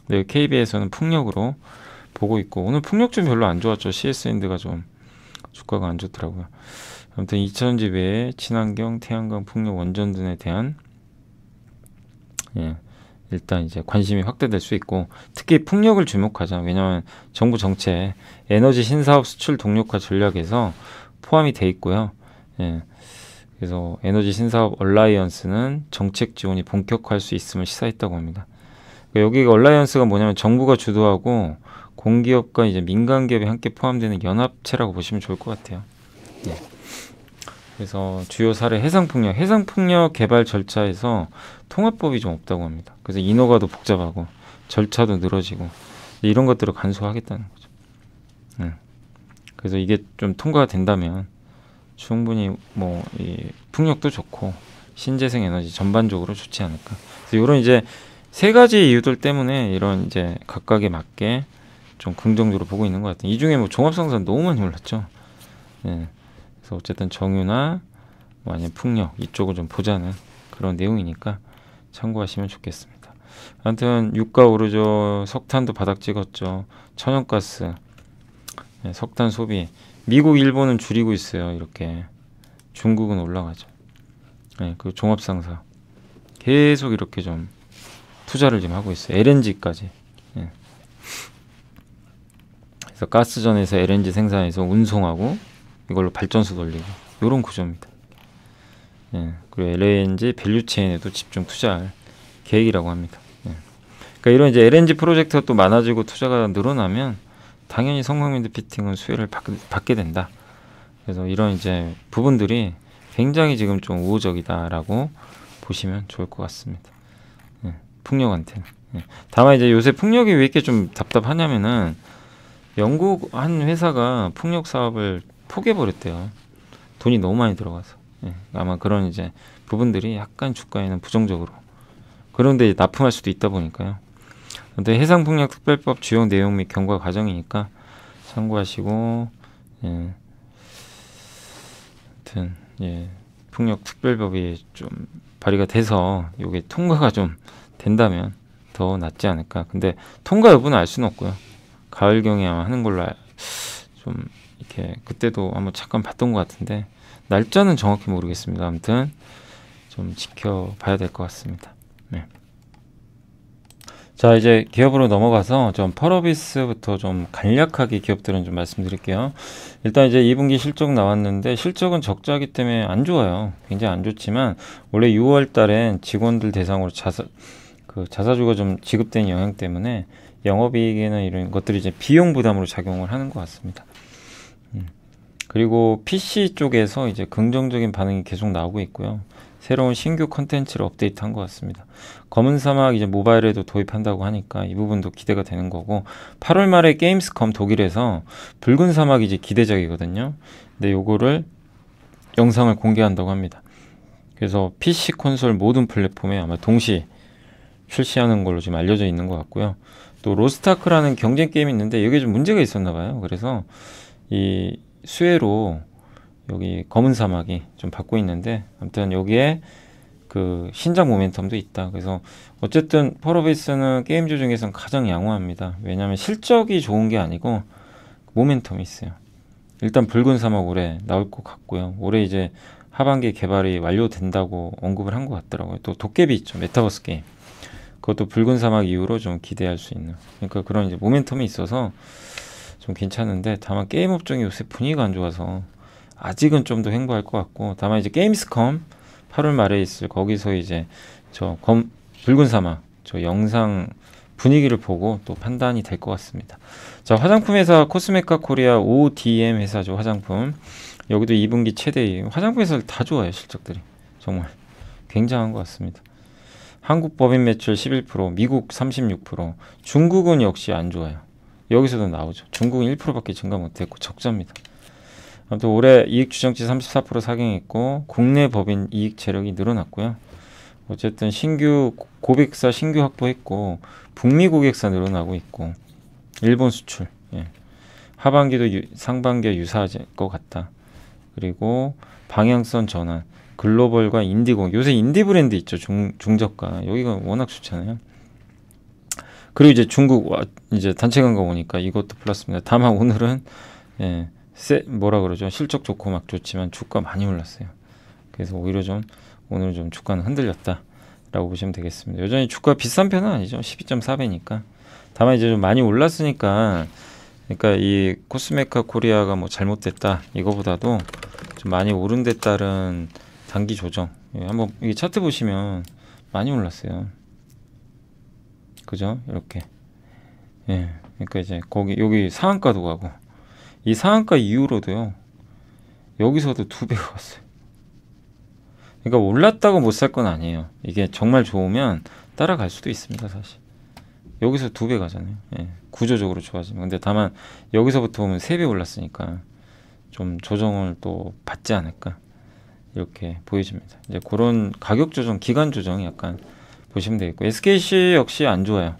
네, 데 KB에서는 풍력으로 보고 있고 오늘 풍력 좀 별로 안 좋았죠 CSN드가 좀 주가가 안 좋더라고요 아무튼 2000지 외에 친환경 태양광 풍력 원전 등에 대한 예, 일단 이제 관심이 확대될 수 있고 특히 풍력을 주목하자 왜냐하면 정부 정책 에너지 신사업 수출 동력화 전략에서 포함이 돼 있고요. 예. 그래서 에너지 신사업 얼라이언스는 정책 지원이 본격화할 수 있음을 시사했다고 합니다. 그러니까 여기 얼라이언스가 뭐냐면 정부가 주도하고 공기업과 이제 민간 기업이 함께 포함되는 연합체라고 보시면 좋을 것 같아요. 예. 그래서 주요 사례 해상풍력, 해상풍력 개발 절차에서 통합법이 좀 없다고 합니다. 그래서 인허가도 복잡하고 절차도 늘어지고 이런 것들을 간소화하겠다는 그래서 이게 좀 통과가 된다면 충분히 뭐이 풍력도 좋고 신재생 에너지 전반적으로 좋지 않을까. 그래서 이런 이제 세 가지 이유들 때문에 이런 이제 각각에 맞게 좀 긍정적으로 보고 있는 것 같아요. 이 중에 뭐 종합성산 너무 많이 올랐죠. 예. 그래서 어쨌든 정유나 뭐 아니면 풍력 이쪽을 좀 보자는 그런 내용이니까 참고하시면 좋겠습니다. 아무튼 유가 오르죠. 석탄도 바닥 찍었죠. 천연가스 네, 석탄 소비. 미국, 일본은 줄이고 있어요. 이렇게. 중국은 올라가죠. 네, 그 종합상사. 계속 이렇게 좀 투자를 지 하고 있어요. LNG까지. 네. 그래서 가스전에서 LNG 생산해서 운송하고 이걸로 발전소 돌리고 요런 구조입니다. 예, 그리고 LNG 밸류체인에도 집중 투자할 계획이라고 합니다. 예. 그러니까 이런 이제 LNG 프로젝트가 또 많아지고 투자가 늘어나면 당연히 성광민드 피팅은 수혜를 받, 받게 된다. 그래서 이런 이제 부분들이 굉장히 지금 좀 우호적이다라고 보시면 좋을 것 같습니다. 네, 예, 풍력한테 네. 예. 다만 이제 요새 풍력이 왜 이렇게 좀 답답하냐면은 영국 한 회사가 풍력 사업을 포기해버렸대요. 돈이 너무 많이 들어가서. 네, 아마 그런 이제 부분들이 약간 주가에는 부정적으로. 그런데 납품할 수도 있다 보니까요. 근데 해상풍력특별법 주요 내용 및 경과 과정이니까 참고하시고 예. 하여튼 예. 풍력특별법이 좀 발의가 돼서 이게 통과가 좀 된다면 더 낫지 않을까 근데 통과 여부는 알 수는 없고요 가을경에 하는 걸로 좀 이렇게 그때도 한번 잠깐 봤던 것 같은데 날짜는 정확히 모르겠습니다 아무튼 좀 지켜봐야 될 것 같습니다 자 이제 기업으로 넘어가서 좀 펄어비스부터 좀 간략하게 기업들은 좀 말씀드릴게요. 일단 이제 2분기 실적 나왔는데 실적은 적자기 때문에 안 좋아요. 굉장히 안 좋지만 원래 6월 달엔 직원들 대상으로 자사 그 자사주가 좀 지급된 영향 때문에 영업이익에는 이런 것들이 이제 비용 부담으로 작용을 하는 것 같습니다. 그리고 PC 쪽에서 이제 긍정적인 반응이 계속 나오고 있고요. 새로운 신규 컨텐츠를 업데이트한 것 같습니다. 검은 사막 이제 모바일에도 도입한다고 하니까 이 부분도 기대가 되는 거고 8월 말에 게임스컴 독일에서 붉은 사막이 이제 기대작이거든요. 근데 요거를 영상을 공개한다고 합니다. 그래서 PC 콘솔 모든 플랫폼에 아마 동시 출시하는 걸로 지금 알려져 있는 것 같고요. 또로스트아크라는 경쟁 게임이 있는데 이게 좀 문제가 있었나 봐요. 그래서 이 수해로 여기 검은 사막이 좀 받고 있는데 아무튼 여기에 그 신작 모멘텀도 있다. 그래서 어쨌든 퍼러베이스는 게임즈 중에선 가장 양호합니다. 왜냐면 실적이 좋은 게 아니고 모멘텀이 있어요. 일단 붉은 사막 올해 나올 것 같고요. 올해 이제 하반기 개발이 완료된다고 언급을 한 것 같더라고요. 또 도깨비 있죠. 메타버스 게임. 그것도 붉은 사막 이후로 좀 기대할 수 있는. 그러니까 그런 이제 모멘텀이 있어서 좀 괜찮은데 다만 게임 업종이 요새 분위기가 안 좋아서 아직은 좀 더 행보할 것 같고 다만 이제 게임스컴 8월 말에 있을 거기서 이제 저 검, 붉은 사막 저 영상 분위기를 보고 또 판단이 될 것 같습니다. 자 화장품 회사 코스메카 코리아 ODM 회사죠 화장품 여기도 2분기 최대 화장품 회사를 다 좋아해요 실적들이 정말 굉장한 것 같습니다. 한국 법인 매출 11% 미국 36% 중국은 역시 안 좋아요. 여기서도 나오죠. 중국은 1%밖에 증가 못했고 적자입니다. 아무튼 올해 이익 추정치 34% 상향했고 국내 법인 이익 재력이 늘어났고요. 어쨌든 신규 고객사 신규 확보했고 북미 고객사 늘어나고 있고 일본 수출 예. 하반기도 유, 상반기에 유사할 것 같다. 그리고 방향성 전환 글로벌과 인디고 요새 인디 브랜드 있죠 중, 중저가 여기가 워낙 좋잖아요. 그리고 이제 중국 와, 이제 단체 간거 보니까 이것도 플러스입니다. 다만 오늘은 예, 세, 뭐라 그러죠? 실적 좋고 막 좋지만 주가 많이 올랐어요. 그래서 오히려 좀 오늘 좀 주가는 흔들렸다라고 보시면 되겠습니다. 여전히 주가 비싼 편은 아니죠. 12.4배니까. 다만 이제 좀 많이 올랐으니까 그러니까 이 코스메카 코리아가 뭐 잘못됐다 이거보다도 좀 많이 오른 데 따른 단기 조정. 예, 한번 이 차트 보시면 많이 올랐어요. 그죠? 이렇게 예 그러니까 이제 거기 여기 상한가도 가고 이 상한가 이후로도요 여기서도 두 배가 왔어요 그러니까 올랐다고 못 살 건 아니에요 이게 정말 좋으면 따라갈 수도 있습니다 사실 여기서 두 배 가잖아요 예, 구조적으로 좋아지면 근데 다만 여기서부터 보면 세 배 올랐으니까 좀 조정을 또 받지 않을까 이렇게 보여집니다 이제 그런 가격 조정 기간 조정이 약간 보시면 되겠고 SKC 역시 안 좋아요.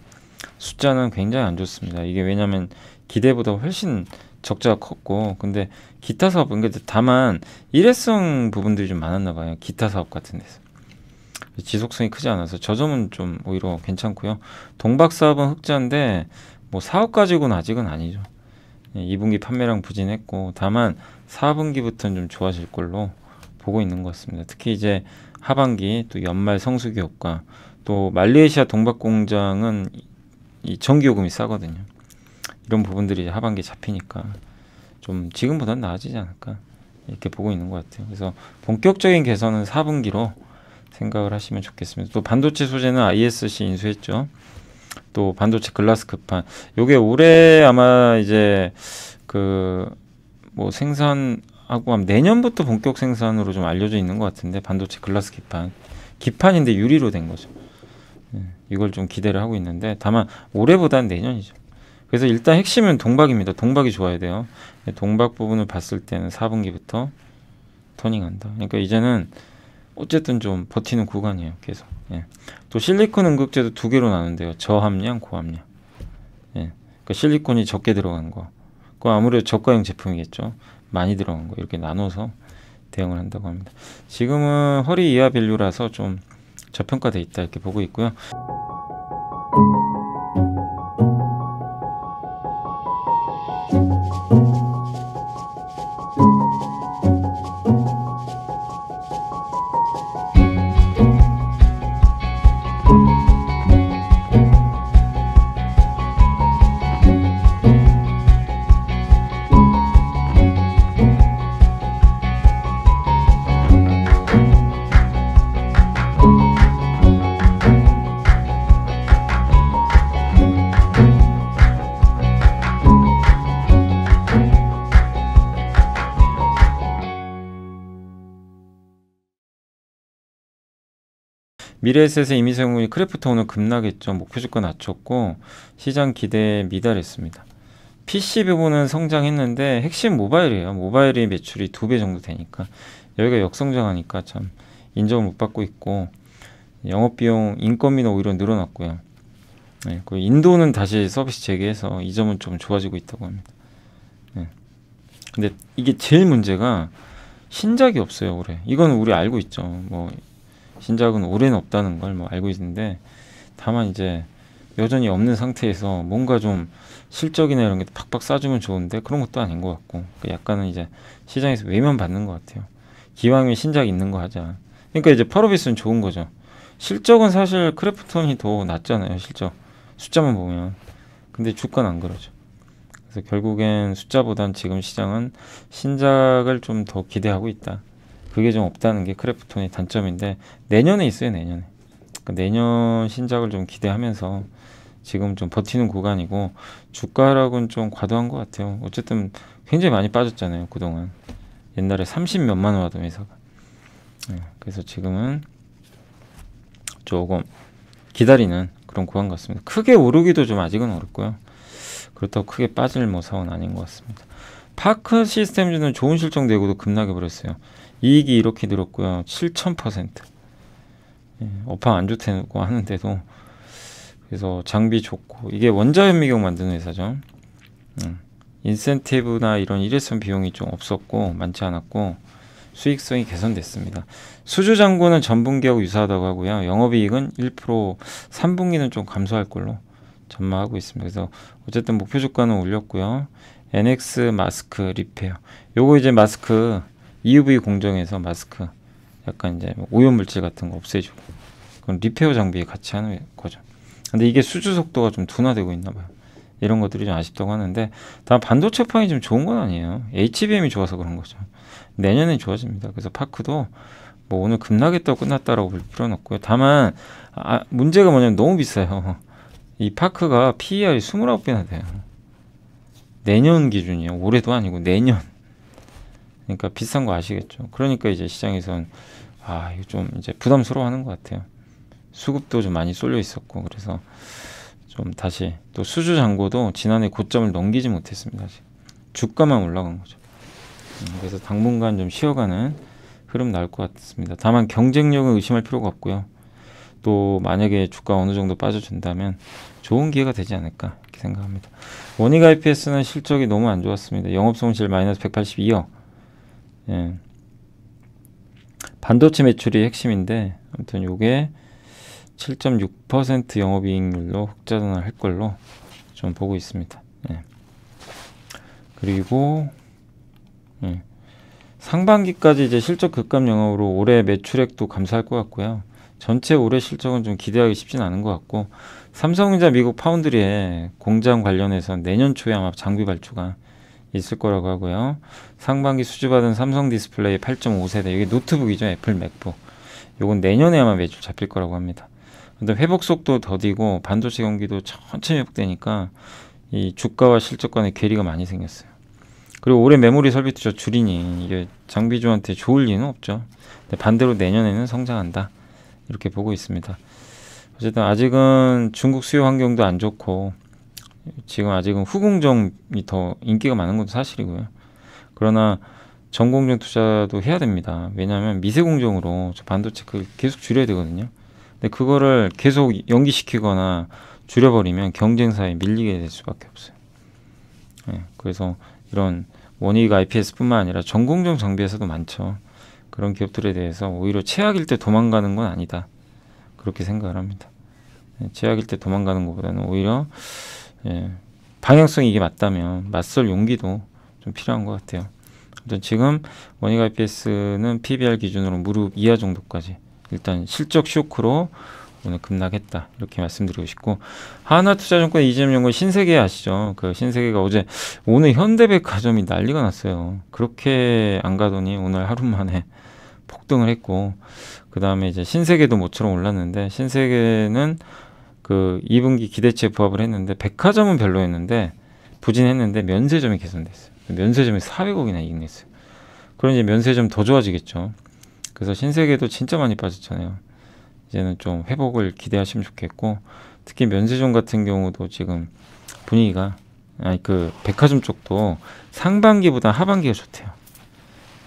숫자는 굉장히 안 좋습니다. 이게 왜냐면 기대보다 훨씬 적자가 컸고 근데 기타 사업 은러니 그러니까 다만 일회성 부분들이 좀 많았나 봐요. 기타 사업 같은 데서. 지속성이 크지 않아서 저 점은 좀 오히려 괜찮고요. 동박 사업은 흑자인데 뭐 사업 가지고는 아직은 아니죠. 2분기 예, 판매량 부진했고 다만 4분기부터는 좀 좋아질 걸로 보고 있는 것 같습니다. 특히 이제 하반기 또 연말 성수기 효과 또 말레이시아 동박 공장은 이 전기요금이 싸거든요. 이런 부분들이 하반기에 잡히니까 좀 지금보다는 나아지지 않을까 이렇게 보고 있는 것 같아요. 그래서 본격적인 개선은 4분기로 생각을 하시면 좋겠습니다. 또 반도체 소재는 ISC 인수했죠. 또 반도체 글라스 급판. 요게 올해 아마 이제 그 뭐 생산하고 내년부터 본격 생산으로 좀 알려져 있는 것 같은데 반도체 글라스 기판. 기판인데 유리로 된 거죠. 예, 이걸 좀 기대를 하고 있는데 다만 올해보다는 내년이죠. 그래서 일단 핵심은 동박입니다. 동박이 좋아야 돼요. 동박 부분을 봤을 때는 4분기부터 터닝한다. 그러니까 이제는 어쨌든 좀 버티는 구간이에요. 계속. 예. 또 실리콘 응급제도 두 개로 나는데요 저함량, 고함량. 예. 그러니까 실리콘이 적게 들어간 거. 그 아무래도 저가형 제품이겠죠. 많이 들어간 거 이렇게 나눠서 대응을 한다고 합니다. 지금은 허리 이하 밸류라서 좀 저평가돼 있다 이렇게 보고 있고요. 미래에셋의 이미세공이 크래프트 오늘 급락했죠. 목표 주가 낮췄고 시장 기대에 미달했습니다. PC 부분은 성장했는데 핵심 모바일이에요. 모바일이 매출이 두 배 정도 되니까 여기가 역성장하니까 참 인정을 못 받고 있고 영업비용 인건비는 오히려 늘어났고요. 네, 그 인도는 다시 서비스 재개해서 이 점은 좀 좋아지고 있다고 합니다. 네. 근데 이게 제일 문제가 신작이 없어요 올해. 이건 우리 알고 있죠. 뭐 신작은 올해는 없다는 걸 뭐 알고 있는데 다만 이제 여전히 없는 상태에서 뭔가 좀 실적이나 이런 게 팍팍 싸주면 좋은데 그런 것도 아닌 것 같고 그러니까 약간은 이제 시장에서 외면받는 것 같아요. 기왕이면 신작 있는 거 하자. 그러니까 이제 파로비스는 좋은 거죠. 실적은 사실 크래프톤이 더 낫잖아요. 실적 숫자만 보면 근데 주가는 안 그러죠. 그래서 결국엔 숫자보단 지금 시장은 신작을 좀 더 기대하고 있다. 그게 좀 없다는 게 크래프톤의 단점인데 내년에 있어요 내년에 그러니까 내년 신작을 좀 기대하면서 지금 좀 버티는 구간이고 주가락은 좀 과도한 것 같아요 어쨌든 굉장히 많이 빠졌잖아요 그동안 옛날에 30 몇만 원 하던 회사가 네, 그래서 지금은 조금 기다리는 그런 구간 같습니다 크게 오르기도 좀 아직은 어렵고요 그렇다고 크게 빠질 뭐사은 아닌 것 같습니다 파크 시스템즈는 좋은 실적 내고도 급락해 버렸어요 이익이 이렇게 늘었고요. 7,000%. 예, 업판안 좋다고 하는데도 그래서 장비 좋고 이게 원자현미경 만드는 회사죠. 음, 인센티브나 이런 일회성 비용이 좀 없었고 많지 않았고 수익성이 개선됐습니다. 수주 장고는 전분기하고 유사하다고 하고요. 영업이익은 1% 3분기는 좀 감소할 걸로 전망하고 있습니다. 그래서 어쨌든 목표 주가는 올렸고요. NX 마스크 리페어. 요거 이제 마스크 EUV 공정에서 마스크 약간 이제 뭐 오염 물질 같은 거 없애주고 그건 리페어 장비에 같이 하는 거죠. 근데 이게 수주 속도가 좀 둔화되고 있나 봐요. 이런 것들이 좀 아쉽다고 하는데 다 반도체 판이 좀 좋은 건 아니에요. HBM이 좋아서 그런 거죠. 내년에 좋아집니다. 그래서 파크도 뭐 오늘 급락했다고 끝났다라고 볼 필요는 없고요. 다만 아, 문제가 뭐냐면 너무 비싸요. 이 파크가 PER이 29배나 돼요. 내년 기준이에요. 올해도 아니고 내년. 그러니까 비싼 거 아시겠죠. 그러니까 이제 시장에선 아, 이거 좀 이제 부담스러워하는 것 같아요. 수급도 좀 많이 쏠려 있었고 그래서 좀 다시 또 수주 잔고도 지난해 고점을 넘기지 못했습니다. 주가만 올라간 거죠. 음, 그래서 당분간 좀 쉬어가는 흐름 나올 것 같습니다. 다만 경쟁력은 의심할 필요가 없고요. 또 만약에 주가 어느 정도 빠져준다면 좋은 기회가 되지 않을까 이렇게 생각합니다. 원익 IPS는 실적이 너무 안 좋았습니다. 영업 손실 마이너스 182억, 예. 반도체 매출이 핵심인데 아무튼 요게 7.6% 영업이익률로 흑자전환 할 걸로 좀 보고 있습니다. 예. 그리고 예. 상반기까지 이제 실적 급감 영업으로 올해 매출액도 감소할 것 같고요. 전체 올해 실적은 좀 기대하기 쉽진 않은 것 같고 삼성전자 미국 파운드리에 공장 관련해서 내년 초에 아마 장비 발주가 있을 거라고 하고요. 상반기 수주받은 삼성 디스플레이 8.5세대 이게 노트북이죠 애플 맥북 요건 내년에 아마 매출 잡힐 거라고 합니다 근데 회복 속도 더디고 반도체 경기도 천천히 회복되니까 이 주가와 실적 간의 괴리가 많이 생겼어요 그리고 올해 메모리 설비 투자 줄이니 이게 장비주한테 좋을 리는 없죠 근데 반대로 내년에는 성장한다 이렇게 보고 있습니다 어쨌든 아직은 중국 수요 환경도 안 좋고 지금 아직은 후궁정이더 인기가 많은 것도 사실이고요 그러나 전공정 투자도 해야 됩니다. 왜냐하면 미세 공정으로 저 반도체 그 계속 줄여야 되거든요. 근데 그거를 계속 연기시키거나 줄여버리면 경쟁사에 밀리게 될 수밖에 없어요. 네, 그래서 이런 원익 IPS뿐만 아니라 전공정 장비에서도 많죠. 그런 기업들에 대해서 오히려 최악일 때 도망가는 건 아니다. 그렇게 생각을 합니다. 예, 최악일 때 도망가는 것보다는 오히려 예, 방향성이 이게 맞다면 맞설 용기도 좀 필요한 것 같아요. 아무 지금 원익 IPS는 PBR 기준으로 무릎 이하 정도까지 일단 실적 쇼크로 오늘 급락했다 이렇게 말씀드리고 싶고 하나투자증권 이재명 연구 신세계 아시죠? 그 신세계가 어제 오늘 현대백화점이 난리가 났어요. 그렇게 안 가더니 오늘 하루 만에 폭등을 했고 그 다음에 이제 신세계도 모처럼 올랐는데 신세계는 그 2분기 기대치에 부합을 했는데 백화점은 별로였는데 부진했는데 면세점이 개선됐어요. 면세점이 400억이나 이익 냈어요. 그럼 이제 면세점 더 좋아지겠죠. 그래서 신세계도 진짜 많이 빠졌잖아요. 이제는 좀 회복을 기대하시면 좋겠고 특히 면세점 같은 경우도 지금 분위기가 아니 그 백화점 쪽도 상반기보다 하반기가 좋대요.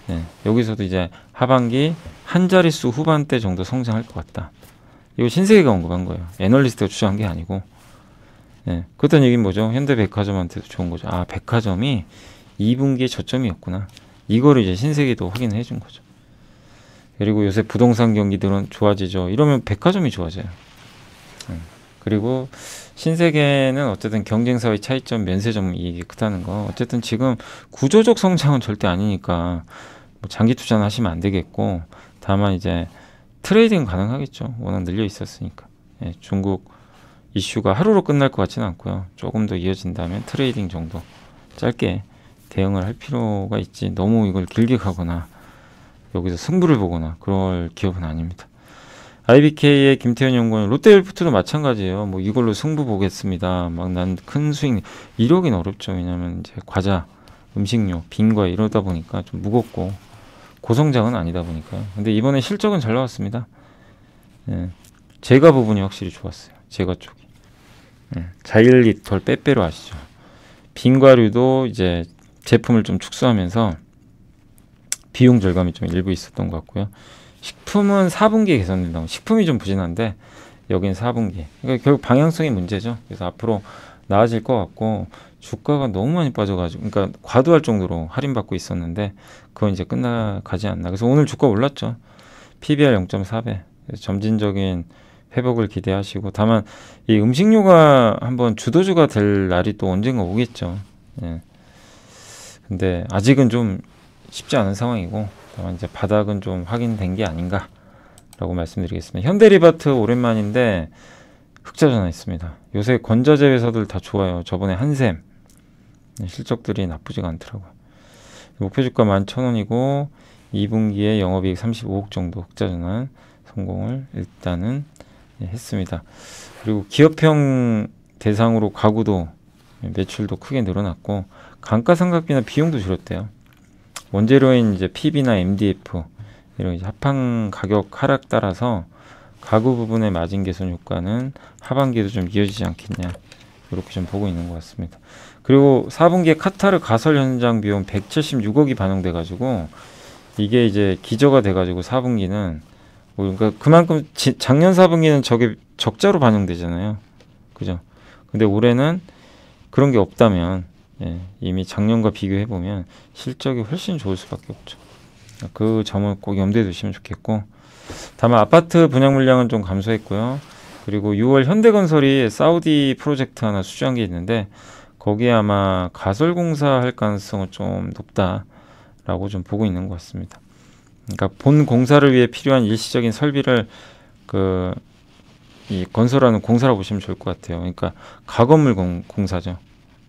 네, 여기서도 이제 하반기 한 자릿수 후반대 정도 성장할 것 같다. 이거 신세계가 언급한 거예요. 애널리스트가 주장한 게 아니고. 네, 그렇다는 얘기는 뭐죠? 현대백화점한테도 좋은 거죠. 아, 백화점이 2분기의 저점이었구나. 이거를 이제 신세계도 확인해 준 거죠. 그리고 요새 부동산 경기들은 좋아지죠. 이러면 백화점이 좋아져요. 예. 그리고 신세계는 어쨌든 경쟁사의 차이점, 면세점 이익이 크다는 거. 어쨌든 지금 구조적 성장은 절대 아니니까 뭐 장기 투자는 하시면 안 되겠고 다만 이제 트레이딩 가능하겠죠. 워낙 늘려 있었으니까. 예, 중국 이슈가 하루로 끝날 것 같지는 않고요. 조금 더 이어진다면 트레이딩 정도 짧게 대응을 할 필요가 있지 너무 이걸 길게 가거나 여기서 승부를 보거나 그럴 기업은 아닙니다. IBK의 김태현 연구원 롯데일프트도 마찬가지예요. 뭐 이걸로 승부 보겠습니다. 막 난 큰 수익 이러긴 어렵죠. 왜냐면 이제 과자, 음식료, 빈과 이러다 보니까 좀 무겁고 고성장은 아니다 보니까요. 근데 이번에 실적은 잘 나왔습니다. 예. 제가 부분이 확실히 좋았어요. 제가 쪽이. 예. 자일리톨 빼빼로 아시죠? 빙과류도 이제 제품을 좀 축소하면서 비용 절감이 좀 일부 있었던 것 같고요. 식품은 4분기에 개선된다. 고 식품이 좀 부진한데 여긴는 4분기. 그러니까 결국 방향성이 문제죠. 그래서 앞으로 나아질 것 같고 주가가 너무 많이 빠져가지고 그러니까 과도할 정도로 할인받고 있었는데 그건 이제 끝나가지 않나. 그래서 오늘 주가 올랐죠. PBR 0.4배. 점진적인 회복을 기대하시고 다만 이 음식료가 한번 주도주가 될 날이 또 언젠가 오겠죠. 예. 근데 아직은 좀 쉽지 않은 상황이고 다만 이제 바닥은 좀 확인된 게 아닌가라고 말씀드리겠습니다. 현대리바트 오랜만인데 흑자 전환했습니다. 요새 건자재 회사들 다 좋아요. 저번에 한샘 실적들이 나쁘지가 않더라고요. 목표 주가 11,000원이고 2분기에 영업이익 35억 정도 흑자 전환 성공을 일단은 했습니다. 그리고 기업형 대상으로 가구도 매출도 크게 늘어났고 감가상각비나 비용도 줄었대요 원재료인 이제 PB나 MDF 이런 합판 가격 하락 따라서 가구 부분의 마진 개선 효과는 하반기에도 좀 이어지지 않겠냐 이렇게 좀 보고 있는 것 같습니다. 그리고 4분기에 카타르 가설 현장 비용 176억이 반영돼 가지고 이게 이제 기저가 돼 가지고 4분기는 뭐 그러니까 그만큼 지, 작년 4분기는 저게 적자로 반영되잖아요. 그죠? 근데 올해는 그런 게 없다면 예, 이미 작년과 비교해 보면 실적이 훨씬 좋을 수밖에 없죠. 그점을꼭 염두에 두시면 좋겠고 다만 아파트 분양 물량은 좀 감소했고요. 그리고 6월 현대건설이 사우디 프로젝트 하나 수주한 게 있는데 거기에 아마 가설공사 할 가능성은 좀 높다라고 좀 보고 있는 것 같습니다. 그러니까 본 공사를 위해 필요한 일시적인 설비를 그 이 건설하는 공사라고 보시면 좋을 것 같아요. 그러니까 가건물 공, 공사죠.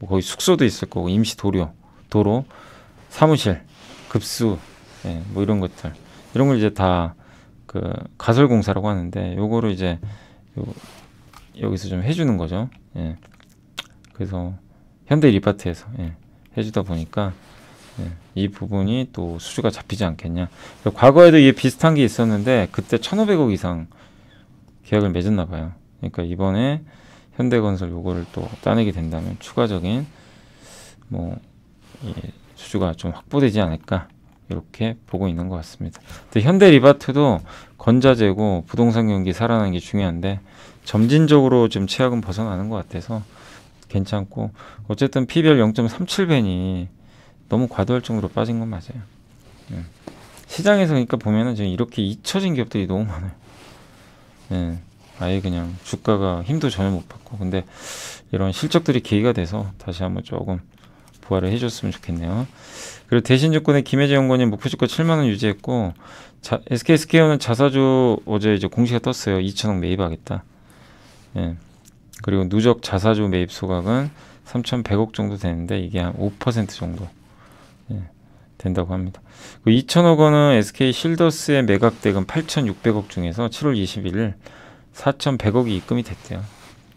뭐 거기 숙소도 있을 거고 임시 도료, 도로, 사무실, 급수, 예, 뭐 이런 것들 이런 걸 이제 다 그 가설 공사라고 하는데 요거를 이제 요, 여기서 좀 해주는 거죠. 예. 그래서 현대 리파트에서 예, 해주다 보니까 예, 이 부분이 또 수주가 잡히지 않겠냐. 과거에도 이게 비슷한 게 있었는데 그때 1,500억 이상 계약을 맺었나 봐요. 그러니까 이번에 현대건설 요거를 또 따내게 된다면 추가적인 뭐 예, 수주가 좀 확보되지 않을까 이렇게 보고 있는 것 같습니다. 근데 현대 리바트도 건자재고 부동산 경기 살아나는 게 중요한데 점진적으로 지금 최악은 벗어나는 것 같아서 괜찮고 어쨌든 PBR 0.37배니 너무 과도할 정도로 빠진 건 맞아요. 예. 시장에서 그러니까 보면은 지금 이렇게 잊혀진 기업들이 너무 많아요. 예. 아예 그냥 주가가 힘도 전혀 못 받고 근데 이런 실적들이 계기가 돼서 다시 한번 조금 부활을 해줬으면 좋겠네요. 그리고 대신주권의 김혜재 연구원이 목표 주가 7만 원 유지했고 SK 스퀘어는 자사주 어제 이제 공시가 떴어요. 2천억 매입하겠다. 예. 그리고 누적 자사주 매입 소각은 3,100억 정도 되는데 이게 한 5% 정도 예, 된다고 합니다. 그 2천억 원은 SK 실더스의 매각 대금 8,600억 중에서 7월 21일 4,100억이 입금이 됐대요.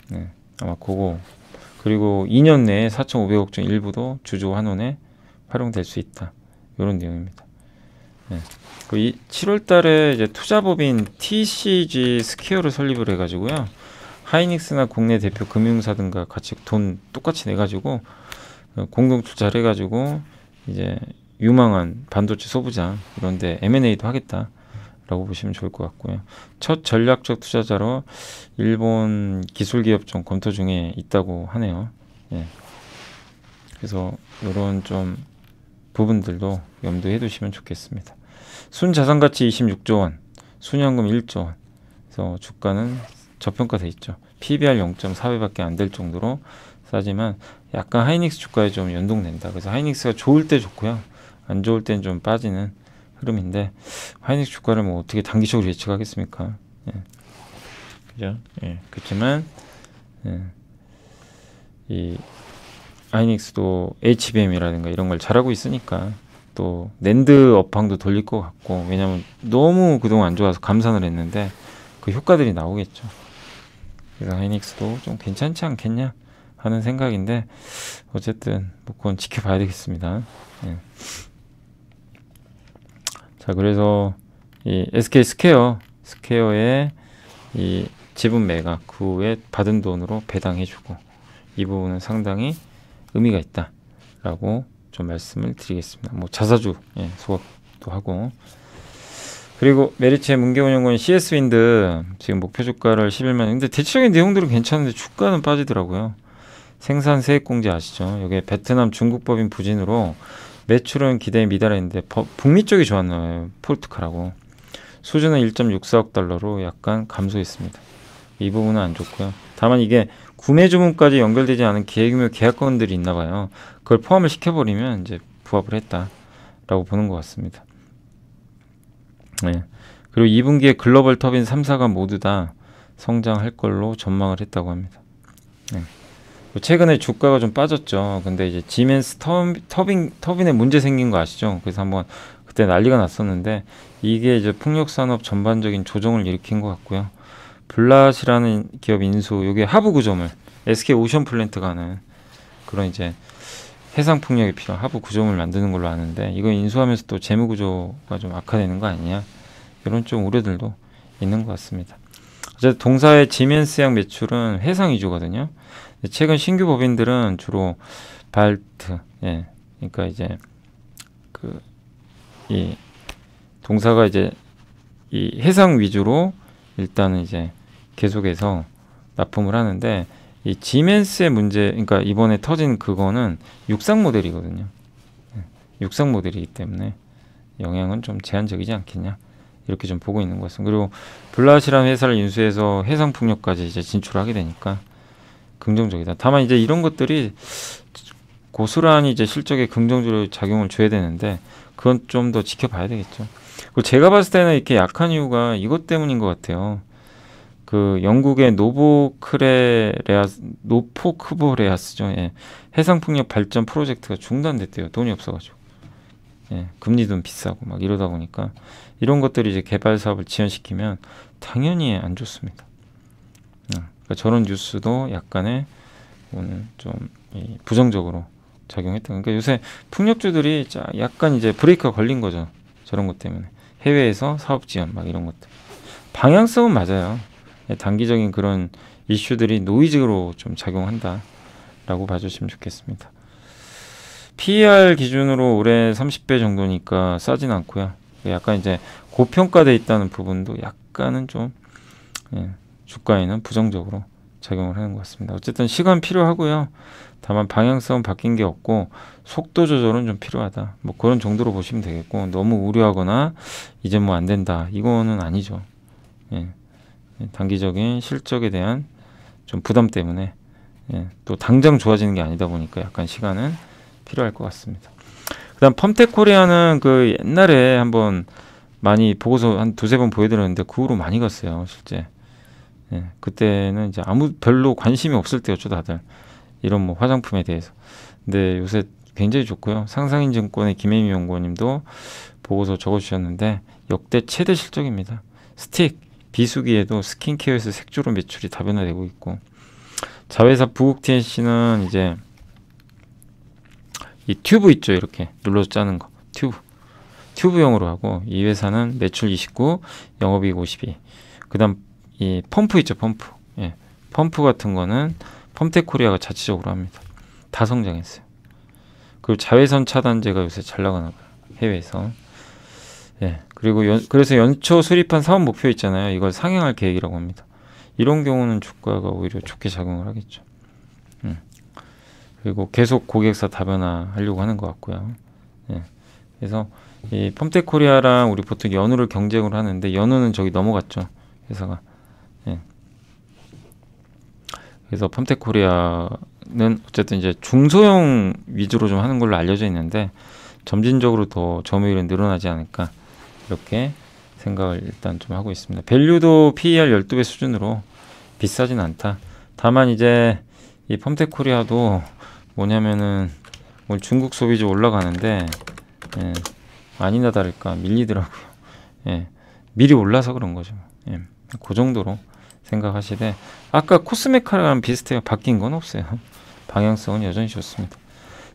네, 아마 그거 그리고 2년 내에 4,500억 중 일부도 주주 환원에 활용될 수 있다. 이런 내용입니다. 네. 그 7월달에 이제 투자법인 TCG 스퀘어를 설립을 해가지고요. 하이닉스나 국내 대표 금융사 등과 같이 돈 똑같이 내가지고 어, 공동 투자를 해가지고 이제 유망한 반도체 소부장 이런데 M&A도 하겠다. 라고 보시면 좋을 것 같고요. 첫 전략적 투자자로 일본 기술기업 좀 검토 중에 있다고 하네요. 예. 그래서 이런 좀 부분들도 염두해 두시면 좋겠습니다. 순자산가치 26조 원, 순현금 1조 원. 그래서 주가는 저평가돼 있죠. PBR 0.4배밖에 안 될 정도로 싸지만 약간 하이닉스 주가에 좀 연동된다. 그래서 하이닉스가 좋을 때 좋고요. 안 좋을 땐 좀 빠지는 흐름인데 하이닉스 주가를 뭐 어떻게 단기적으로 예측하겠습니까? 예. 그죠? 예. 그렇지만 예. 이 하이닉스도 HBM이라든가 이런 걸 잘하고 있으니까 또 낸드 업황도 돌릴 것 같고 왜냐면 너무 그동안 안 좋아서 감산을 했는데 그 효과들이 나오겠죠. 그래서 하이닉스도 좀 괜찮지 않겠냐 하는 생각인데 어쨌든 뭐 그건 지켜봐야 되겠습니다. 예. 자 그래서 이 SK 스퀘어 스퀘어의 이 지분 매각 후에 받은 돈으로 배당해주고 이 부분은 상당히 의미가 있다라고 좀 말씀을 드리겠습니다. 뭐 자사주 예, 소각도 하고 그리고 메리츠의 문개운영권 CS윈드 지금 목표 주가를 11만 근데 대체적인 내용들은 괜찮은데 주가는 빠지더라고요. 생산 세액공제 아시죠? 여기 베트남 중국법인 부진으로 매출은 기대에 미달했는데 북미 쪽이 좋았나요? 포르투갈고 수준은 1.64억 달러로 약간 감소했습니다. 이 부분은 안 좋고요. 다만 이게 구매 주문까지 연결되지 않은 기획규모 계약건들이 있나 봐요. 그걸 포함을 시켜버리면 이제 부합을 했다라고 보는 것 같습니다. 네. 그리고 2분기에 글로벌 터빈 3사가 모두 다 성장할 걸로 전망을 했다고 합니다. 네. 뭐 최근에 주가가 좀 빠졌죠. 근데 이제 지멘스 터, 터빈 터빈에 문제 생긴 거 아시죠? 그래서 한번 그때 난리가 났었는데 이게 이제 풍력 산업 전반적인 조정을 일으킨 것 같고요. 블라시라는 기업 인수, 이게 하부 구조물 SK 오션 플랜트가 는 그런 이제 해상 풍력이 필요한 하부 구조물 만드는 걸로 아는데 이거 인수하면서 또 재무 구조가 좀 악화되는 거 아니냐 이런 좀 우려들도 있는 것 같습니다. 어쨌든 동사의 지멘스양 매출은 해상 위주거든요. 최근 신규 법인들은 주로 발트, 예, 그러니까 이제 그 이 동사가 이제 이 해상 위주로 일단은 이제 계속해서 납품을 하는데 이 지멘스의 문제, 그러니까 이번에 터진 그거는 육상 모델이거든요. 예. 육상 모델이기 때문에 영향은 좀 제한적이지 않겠냐 이렇게 좀 보고 있는 것 같습니다. 그리고 블라시라는 회사를 인수해서 해상풍력까지 이제 진출하게 되니까 긍정적이다. 다만 이제 이런 것들이 고스란히 이제 실적에 긍정적으로 작용을 줘야 되는데 그건 좀 더 지켜봐야 되겠죠. 그리고 제가 봤을 때는 이렇게 약한 이유가 이것 때문인 것 같아요. 그 영국의 노보크레레아스 노포크보레아스죠. 예. 해상풍력 발전 프로젝트가 중단됐대요. 돈이 없어가지고. 예. 금리도 비싸고 막 이러다 보니까 이런 것들이 이제 개발 사업을 지연시키면 당연히 안 좋습니다. 예. 그러니까 저런 뉴스도 약간의 오늘 음, 좀 부정적으로 작용했던. 그러니까 요새 풍력주들이 약간 이제 브레이크가 걸린 거죠. 저런 것 때문에 해외에서 사업 지원 막 이런 것들. 방향성은 맞아요. 예, 단기적인 그런 이슈들이 노이즈로 좀 작용한다라고 봐주시면 좋겠습니다. PER 기준으로 올해 30배 정도니까 싸진 않고요. 약간 이제 고평가돼 있다는 부분도 약간은 좀 예, 주가에는 부정적으로 작용을 하는 것 같습니다. 어쨌든 시간 필요하고요. 다만 방향성은 바뀐 게 없고 속도 조절은 좀 필요하다. 뭐 그런 정도로 보시면 되겠고 너무 우려하거나 이제 뭐 안 된다 이거는 아니죠. 예. 예. 단기적인 실적에 대한 좀 부담 때문에 예. 또 당장 좋아지는 게 아니다 보니까 약간 시간은 필요할 것 같습니다. 그다음 펌텍코리아는 그 옛날에 한번 많이 보고서 한 두세 번 보여드렸는데 그 후로 많이 갔어요 실제. 예, 그때는 이제 아무 별로 관심이 없을 때였죠 다들 이런 뭐 화장품에 대해서. 근데 요새 굉장히 좋고요. 상상인증권의 김혜미 연구원님도 보고서 적어주셨는데 역대 최대 실적입니다. 스틱 비수기에도 스킨케어에서 색조로 매출이 다변화되고 있고 자회사 부국 TNC는 이제 이 튜브 있죠 이렇게 눌러서 짜는 거 튜브 튜브형으로 하고 이 회사는 매출 29 영업이익 52 그다음 이 펌프 있죠 펌프 예. 펌프 같은 거는 펌텍코리아가 자체적으로 합니다 다 성장했어요 그리고 자외선 차단제가 요새 잘 나가나 봐요 해외에서 예 그리고 연, 그래서 연초 수립한 사업 목표 있잖아요 이걸 상향할 계획이라고 합니다 이런 경우는 주가가 오히려 좋게 작용을 하겠죠 음. 그리고 계속 고객사 다변화 하려고 하는 것 같고요 예 그래서 이 펌텍코리아랑 우리 보통 연우를 경쟁으로 하는데 연우는 저기 넘어갔죠 회사가 그래서 펌텍 코리아는 어쨌든 이제 중소형 위주로 좀 하는 걸로 알려져 있는데 점진적으로 더점유율이 늘어나지 않을까 이렇게 생각을 일단 좀 하고 있습니다. 밸류도 PER 12배 수준으로 비싸진 않다. 다만 이제 이 펌텍 코리아도 뭐냐면은 오늘 중국 소비주 올라가는데 예, 아니나 다를까 밀리더라고요. 예, 미리 올라서 그런 거죠. 예, 그 정도로 생각하시되 아까 코스메 카랑 비슷해요. 바뀐 건 없어요. 방향성은 여전히 좋습니다.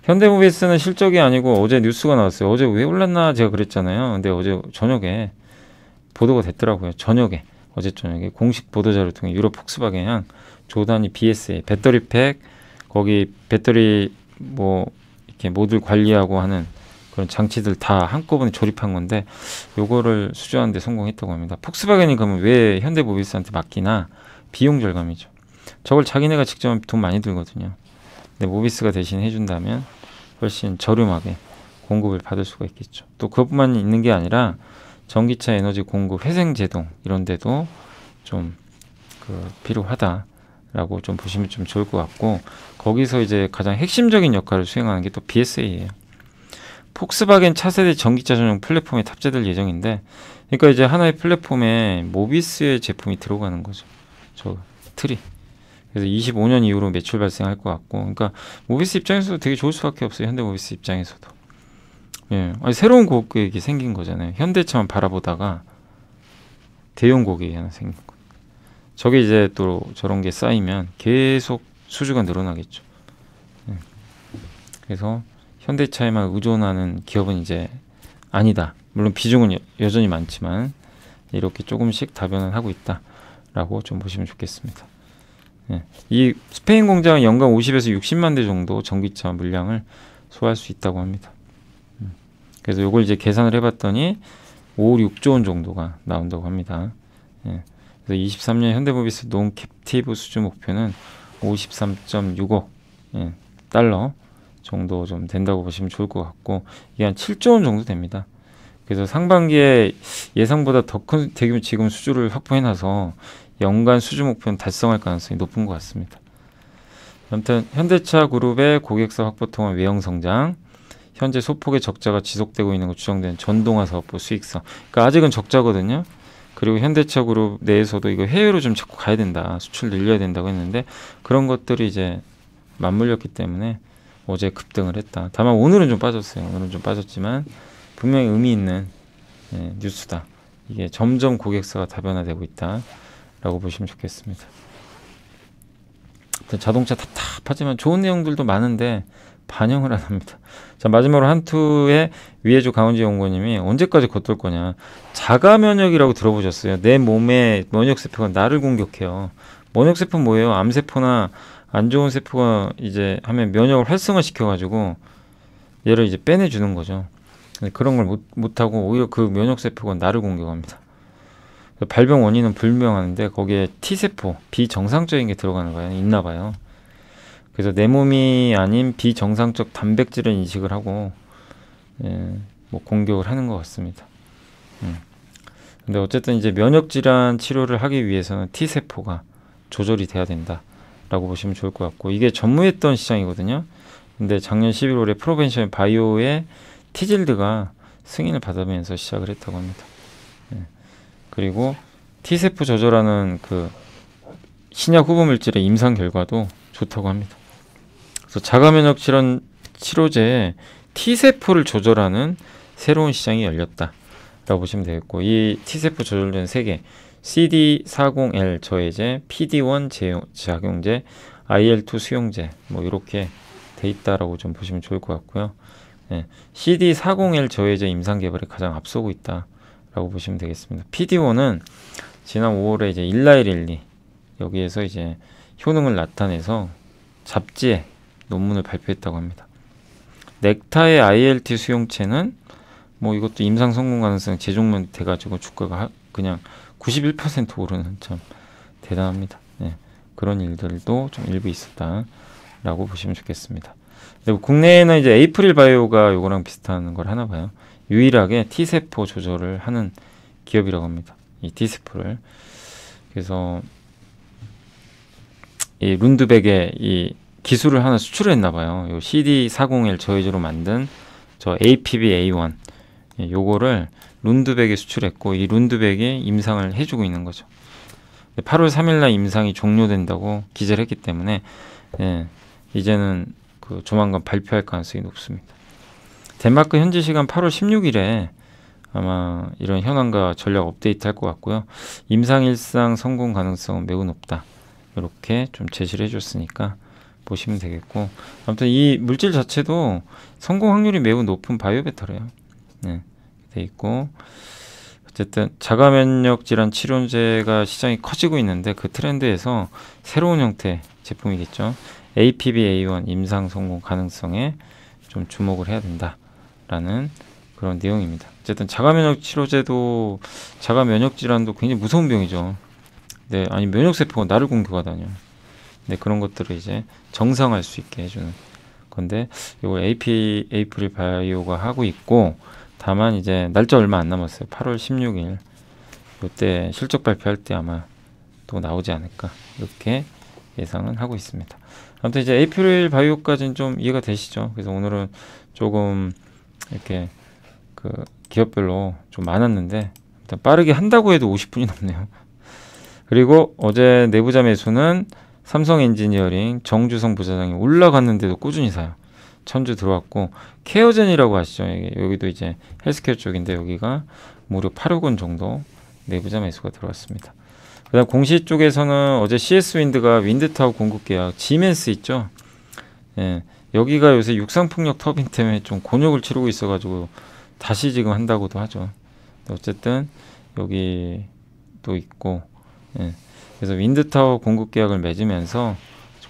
현대모비스는 실적이 아니고 어제 뉴스가 나왔어요. 어제 왜 올랐나 제가 그랬잖아요. 근데 어제 저녁에 보도가 됐더라고요. 저녁에 어제 저녁에 공식 보도자를 통해 유럽 폭스바겐 조단이 BSA 배터리팩 거기 배터리 뭐 이렇게 모듈 관리하고 하는 그런 장치들 다 한꺼번에 조립한 건데 요거를 수주하는 데 성공했다고 합니다. 폭스바겐이 그러면 왜 현대모비스한테 맡기나 비용 절감이죠. 저걸 자기네가 직접 돈 많이 들거든요. 근데 모비스가 대신 해준다면 훨씬 저렴하게 공급을 받을 수가 있겠죠. 또 그것뿐만 있는 게 아니라 전기차 에너지 공급 회생 제동 이런 데도 좀그 필요하다라고 좀 보시면 좀 좋을 것 같고 거기서 이제 가장 핵심적인 역할을 수행하는 게 또 BSA예요. 폭스바겐 차세대 전기차 전용 플랫폼에 탑재될 예정인데 그러니까 이제 하나의 플랫폼에 모비스의 제품이 들어가는 거죠. 저 트리. 그래서 25년 이후로 매출 발생할 것 같고, 그러니까 모비스 입장에서도 되게 좋을 수밖에 없어요. 현대 모비스 입장에서도. 예, 아니, 새로운 고객이 생긴 거잖아요. 현대차만 바라보다가 대형 고객이 하나 생긴 거. 저게 이제 또 저런 게 쌓이면 계속 수주가 늘어나겠죠. 예. 그래서 현대차에만 의존하는 기업은 이제 아니다. 물론 비중은 여, 여전히 많지만 이렇게 조금씩 다변을 하고 있다라고 좀 보시면 좋겠습니다. 예. 이 스페인 공장은 연간 50에서 60만 대 정도 전기차 물량을 소화할 수 있다고 합니다. 음. 그래서 이걸 이제 계산을 해봤더니 5, 6조 원 정도가 나온다고 합니다. 예. 그래서 23년 현대모비스 논 캡티브 수주 목표는 5 3 6억 예. 달러 정도 좀 된다고 보시면 좋을 것 같고 이게 한 7조 원 정도 됩니다. 그래서 상반기에 예상보다 더 큰 대규모 지금 수주를 확보해놔서 연간 수주 목표는 달성할 가능성이 높은 것 같습니다. 아무튼 현대차 그룹의 고객사 확보 통한 외형 성장, 현재 소폭의 적자가 지속되고 있는 것추정된 전동화 사업부 수익성. 그러니까 아직은 적자거든요. 그리고 현대차 그룹 내에서도 이거 해외로 좀 자꾸 가야 된다, 수출 늘려야 된다고 했는데 그런 것들이 이제 맞물렸기 때문에 어제 급등을 했다. 다만 오늘은 좀 빠졌어요. 오늘은 좀 빠졌지만 분명히 의미 있는 예, 뉴스다. 이게 점점 고객사가 다변화되고 있다라고 보시면 좋겠습니다. 자동차 답답하지만 좋은 내용들도 많은데 반영을 안 합니다. 자 마지막으로 한투의 위해주 강원지 연구원님이 언제까지 겉돌 거냐? 자가 면역이라고 들어보셨어요? 내 몸의 면역 세포가 나를 공격해요. 면역 세포 뭐예요? 암세포나 안 좋은 세포가 이제 하면 면역을 활성화시켜 가지고 얘를 이제 빼내 주는 거죠. 그런 걸 못 못하고 오히려 그 면역 세포가 나를 공격합니다. 발병 원인은 불명하는데 거기에 T 세포 비정상적인 게 들어가는 거예요. 있나 봐요. 그래서 내 몸이 아닌 비정상적 단백질을 인식을 하고 예, 뭐 공격을 하는 것 같습니다. 음. 근데 어쨌든 이제 면역 질환 치료를 하기 위해서는 T 세포가 조절이 돼야 된다. 라고 보시면 좋을 것 같고 이게 전무했던 시장이거든요. 근데 작년 11월에 프로벤션 바이오의 티질드가 승인을 받으면서 시작을 했다고 합니다. 네. 그리고 티세프 저절하는 그 신약 후보 물질의 임상 결과도 좋다고 합니다. 그래서 자가면역 질환 치료제에 t 세프를 조절하는 새로운 시장이 열렸다라고 보시면 되겠고 이티세프 조절된 세계 CD40L 저해제, PD1 제용, 작용제, IL2 수용제 뭐 이렇게 돼 있다라고 좀 보시면 좋을 것 같고요. 예, CD40L 저해제 임상 개발에 가장 앞서고 있다라고 보시면 되겠습니다. PD1은 지난 5월에 이제 일라일일리 여기에서 이제 효능을 나타내서 잡지에 논문을 발표했다고 합니다. 넥타의 ILT 수용체는 뭐 이것도 임상 성공 가능성 재종면 돼가지고 주가가 그냥 91% 오르는 참 대단합니다. 네. 그런 일들도 좀 일부 있었다라고 보시면 좋겠습니다. 그리고 국내에는 이제 에이프릴 바이오가 요거랑 비슷한 걸 하나 봐요. 유일하게 T세포 조절을 하는 기업이라고 합니다. 이 T세포를. 그래서 이 룬드백의 이 기술을 하나 수출했나 봐요. 요 CD401 저해제로 만든 저 APBA1 예, 요거를 룬드백에 수출했고 이 룬드백에 임상을 해주고 있는 거죠. 8월 예, 3일날 임상이 종료된다고 기재를 했기 때문에 예, 이제는 그 조만간 발표할 가능성이 높습니다. 덴마크 현지 시간 8월 16일에 아마 이런 현황과 전략 업데이트 할 것 같고요. 임상 일상 성공 가능성은 매우 높다. 이렇게 좀 제시를 해줬으니까 보시면 되겠고 아무튼 이 물질 자체도 성공 확률이 매우 높은 바이오 배터래요 네. 돼 있고 어쨌든 자가 면역 질환 치료제가 시장이 커지고 있는데 그 트렌드에서 새로운 형태 제품이겠죠. APBA1 임상 성공 가능성에 좀 주목을 해야 된다라는 그런 내용입니다. 어쨌든 자가 면역 치료제도 자가 면역 질환도 굉장히 무서운 병이죠. 네, 아니 면역 세포가 나를 공격하다니요 네, 그런 것들을 이제 정상화할 수 있게 해주는 건데 이거 AP 에이프리 바이오가 하고 있고 다만 이제 날짜 얼마 안 남았어요. 8월 16일 이때 실적 발표할 때 아마 또 나오지 않을까 이렇게 예상은 하고 있습니다. 아무튼 이제 에이프릴 바이오까지는 좀 이해가 되시죠? 그래서 오늘은 조금 이렇게 그 기업별로 좀 많았는데 일단 빠르게 한다고 해도 50분이 넘네요. 그리고 어제 내부자 매수는 삼성 엔지니어링 정주성 부사장이 올라갔는데도 꾸준히 사요. 천주 들어왔고 케어젠이라고 아시죠? 여기도 이제 헬스케어 쪽인데 여기가 무려 8억 원 정도 내부자 매수가 들어왔습니다. 그다음 공시 쪽에서는 어제 CS 윈드가 윈드타워 공급 계약 지멘스 있죠? 예, 여기가 요새 육상풍력 터빈 때문에 좀 곤욕을 치르고 있어가지고 다시 지금 한다고도 하죠. 어쨌든 여기 또 있고 예, 그래서 윈드타워 공급 계약을 맺으면서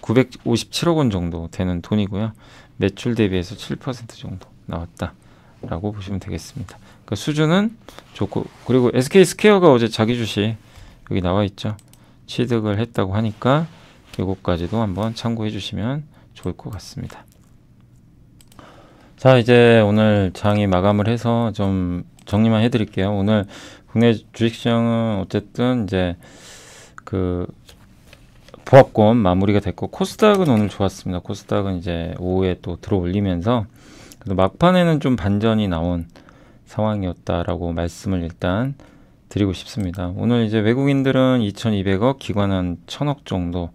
957억 원 정도 되는 돈이고요. 매출 대비해서 7% 정도 나왔다라고 보시면 되겠습니다. 그 수준은 좋고 그리고 SK 스퀘어가 어제 자기 주식 여기 나와 있죠. 취득을 했다고 하니까 요것까지도 한번 참고해 주시면 좋을 것 같습니다. 자 이제 오늘 장이 마감을 해서 좀 정리만 해드릴게요. 오늘 국내 주식시장은 어쨌든 이제 그 보합권 마무리가 됐고 코스닥은 오늘 좋았습니다. 코스닥은 이제 오후에 또 들어올리면서 막판에는 좀 반전이 나온 상황이었다라고 말씀을 일단 드리고 싶습니다. 오늘 이제 외국인들은 2,200억, 기관은 1,000억 정도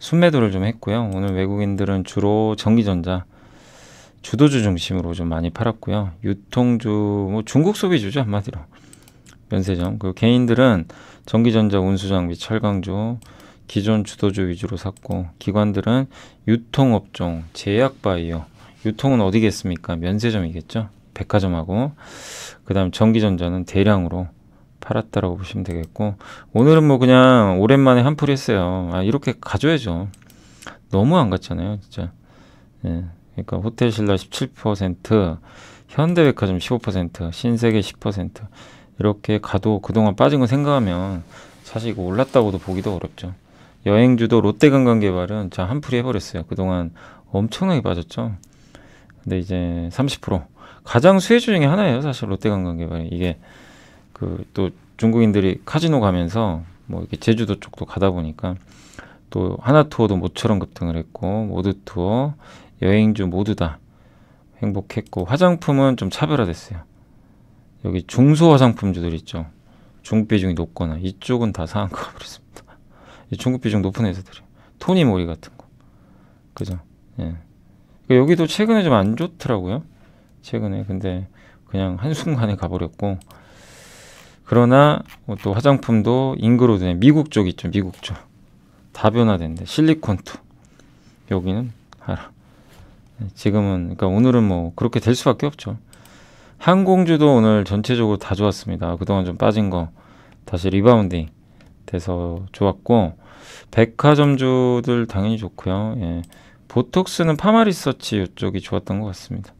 순매도를 좀 했고요. 오늘 외국인들은 주로 전기전자 주도주 중심으로 좀 많이 팔았고요. 유통주 뭐 중국 소비주죠 한마디로 면세점. 그 개인들은 전기전자, 운수장비, 철강주 기존 주도주 위주로 샀고 기관들은 유통업종, 제약바이오 유통은 어디겠습니까? 면세점이겠죠? 백화점하고 그 다음 전기전자는 대량으로 팔았다라고 보시면 되겠고 오늘은 뭐 그냥 오랜만에 한풀 했어요 아 이렇게 가져야죠 너무 안 갔잖아요 진짜 예. 그러니까 호텔신라 17% 현대백화점 15% 신세계 10% 이렇게 가도 그동안 빠진 거 생각하면 사실 이거 올랐다고도 보기도 어렵죠 여행주도 롯데관광개발은 자 한풀이 해버렸어요. 그동안 엄청나게 빠졌죠. 근데 이제 30% 가장 수혜주 중에 하나예요. 사실 롯데관광개발이 이게 그 또 중국인들이 카지노 가면서 뭐 이렇게 제주도 쪽도 가다 보니까 또 하나 투어도 모처럼 급등을 했고 모드 투어 여행주 모두 다 행복했고 화장품은 좀 차별화됐어요. 여기 중소 화장품주들 있죠. 중비 중이 높거나 이쪽은 다 상한가 버렸습니다. 중국 비중 높은 회사들이 토니 모리 같은 거 그죠 예 그러니까 여기도 최근에 좀 안 좋더라고요 최근에 근데 그냥 한순간에 가버렸고 그러나 뭐또 화장품도 잉그로된 미국 쪽 있죠 미국 쪽 다 변화된데 실리콘투 여기는 알아 예, 지금은 그러니까 오늘은 뭐 그렇게 될 수밖에 없죠 항공주도 오늘 전체적으로 다 좋았습니다 그동안 좀 빠진 거 다시 리바운딩 돼서 좋았고 백화점주들 당연히 좋고요. 예. 보톡스는 파마리서치 이쪽이 좋았던 것 같습니다.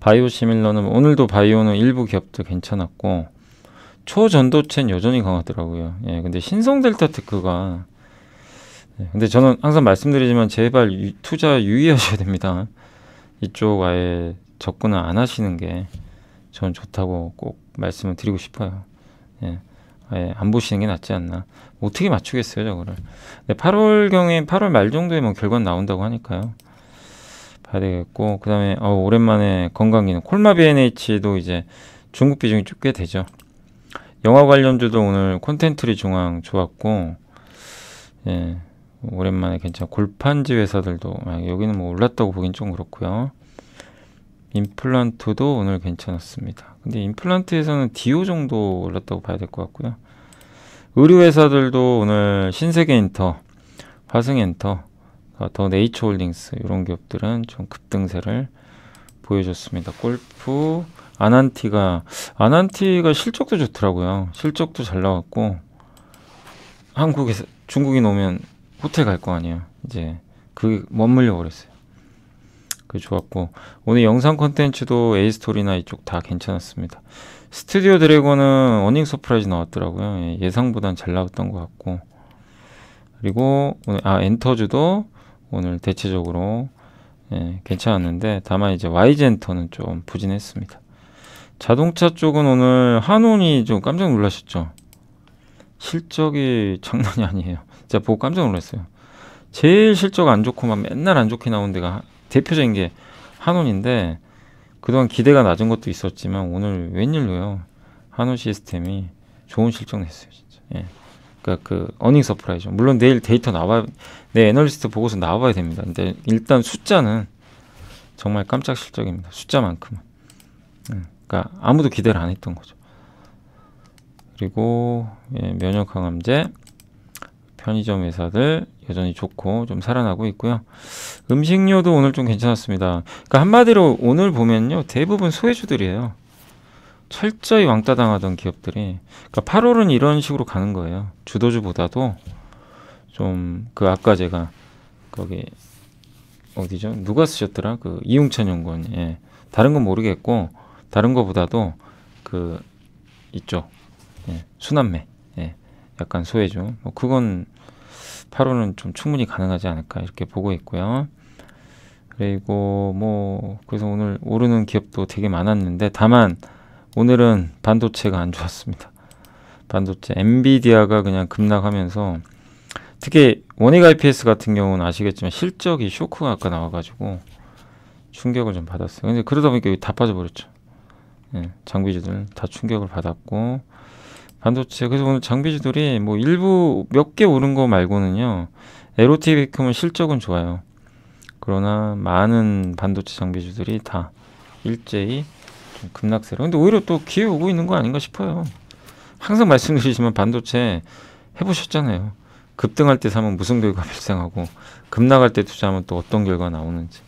바이오 시밀러는 오늘도 바이오는 일부 기업도 괜찮았고 초전도체는 여전히 강하더라고요. 예, 근데 신성 델타 테크가 예, 근데 저는 항상 말씀드리지만 제발 유, 투자 유의하셔야 됩니다. 이쪽 아예 접근을 안 하시는 게 저는 좋다고 꼭 말씀을 드리고 싶어요. 예, 아예 안 보시는 게 낫지 않나. 어떻게 맞추겠어요 저거를 네, 8월경에 8월 말 정도에 뭐 결과 나온다고 하니까요 봐야 되겠고 그 다음에 어, 오랜만에 건강기능 콜마 비에 n 치도 이제 중국 비중이 꽤 되죠 영화 관련주도 오늘 콘텐츠리 중앙 좋았고 예 오랜만에 괜찮아 골판지 회사들도 아, 여기는 뭐 올랐다고 보긴 좀 그렇고요 임플란트도 오늘 괜찮았습니다 근데 임플란트에서는 디오 정도 올랐다고 봐야 될 것 같고요 의류회사들도 오늘 신세계인터, 화승엔터, 아, 더 네이처홀딩스 이런 기업들은 좀 급등세를 보여줬습니다. 골프, 아난티가 아난티가 실적도 좋더라고요. 실적도 잘 나왔고 한국에서 중국인 오면 호텔 갈 거 아니에요. 이제 그 머물려 버렸어요. 그 좋았고 오늘 영상 컨텐츠도 에이스토리나 이쪽 다 괜찮았습니다. 스튜디오 드래곤은 어닝 서프라이즈 나왔더라고요. 예, 예상보단 잘 나왔던 것 같고. 그리고 오늘 아 엔터즈도 오늘 대체적으로 예, 괜찮았는데 다만 이제 와이젠터는좀 부진했습니다. 자동차 쪽은 오늘 한온이 좀 깜짝 놀라셨죠? 실적이 장난이 아니에요. 제가 보고 깜짝 놀랐어요. 제일 실적 안 좋고 막 맨날 안 좋게 나온 데가 대표적인 게 한온인데 그동안 기대가 낮은 것도 있었지만 오늘 웬일로요 한우 시스템이 좋은 실적 냈어요 진짜. 예. 그러니까 그 어닝 서프라이즈. 물론 내일 데이터 나와 내 애널리스트 보고서 나와봐야 됩니다. 근데 일단 숫자는 정말 깜짝 실적입니다. 숫자만큼은. 예. 그러니까 아무도 기대를 안 했던 거죠. 그리고 예, 면역 항암제 편의점 회사들 여전히 좋고 좀 살아나고 있고요. 음식료도 오늘 좀 괜찮았습니다. 그러니까 한마디로 오늘 보면요. 대부분 소외주들이에요. 철저히 왕따 당하던 기업들이 그러니까 8월은 이런 식으로 가는 거예요. 주도주보다도 좀 그 아까 제가 거기 어디죠? 누가 쓰셨더라? 그 이용찬 연구원. 예. 다른 건 모르겠고 다른 거보다도 그 있죠. 예. 수남매. 예. 약간 소외죠. 뭐 그건 8호는 좀 충분히 가능하지 않을까 이렇게 보고 있고요. 그리고 뭐 그래서 오늘 오르는 기업도 되게 많았는데 다만 오늘은 반도체가 안 좋았습니다. 반도체 엔비디아가 그냥 급락하면서 특히 원익 IPS 같은 경우는 아시겠지만 실적이 쇼크가 아까 나와가지고 충격을 좀 받았어요. 근데 그러다 보니까 다 빠져버렸죠. 예, 장비주들 다 충격을 받았고 반도체 그래서 오늘 장비주들이 뭐 일부 몇 개 오른 거 말고는요 에로티비컴은 실적은 좋아요 그러나 많은 반도체 장비주들이 다 일제히 급락세로 근데 오히려 또 기회 오고 있는 거 아닌가 싶어요 항상 말씀드리지만 반도체 해보셨잖아요 급등할 때 사면 무슨 결과 발생하고 급락할 때 투자하면 또 어떤 결과 나오는지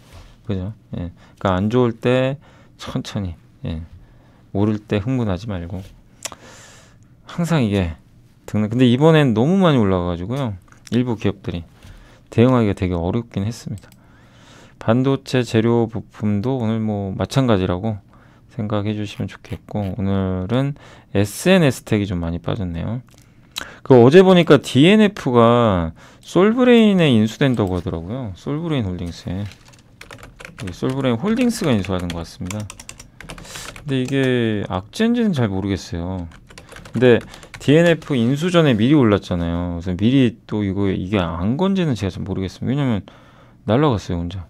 그죠 예 그러니까 안 좋을 때 천천히 예 오를 때 흥분하지 말고 항상 이게 등락 근데 이번엔 너무 많이 올라가가지고요 일부 기업들이 대응하기가 되게 어렵긴 했습니다 반도체 재료 부품도 오늘 뭐 마찬가지라고 생각해 주시면 좋겠고 오늘은 SNS 택이 좀 많이 빠졌네요 그 어제 보니까 DNF가 솔브레인에 인수된다고 하더라고요 솔브레인 홀딩스에 예, 솔브레인 홀딩스가 인수하는 것 같습니다 근데 이게 악재인지는 잘 모르겠어요 근데 DNF 인수 전에 미리 올랐잖아요. 그래서 미리 또 이거 이게 안 건지는 제가 잘 모르겠어요. 왜냐면 날라갔어요 혼자.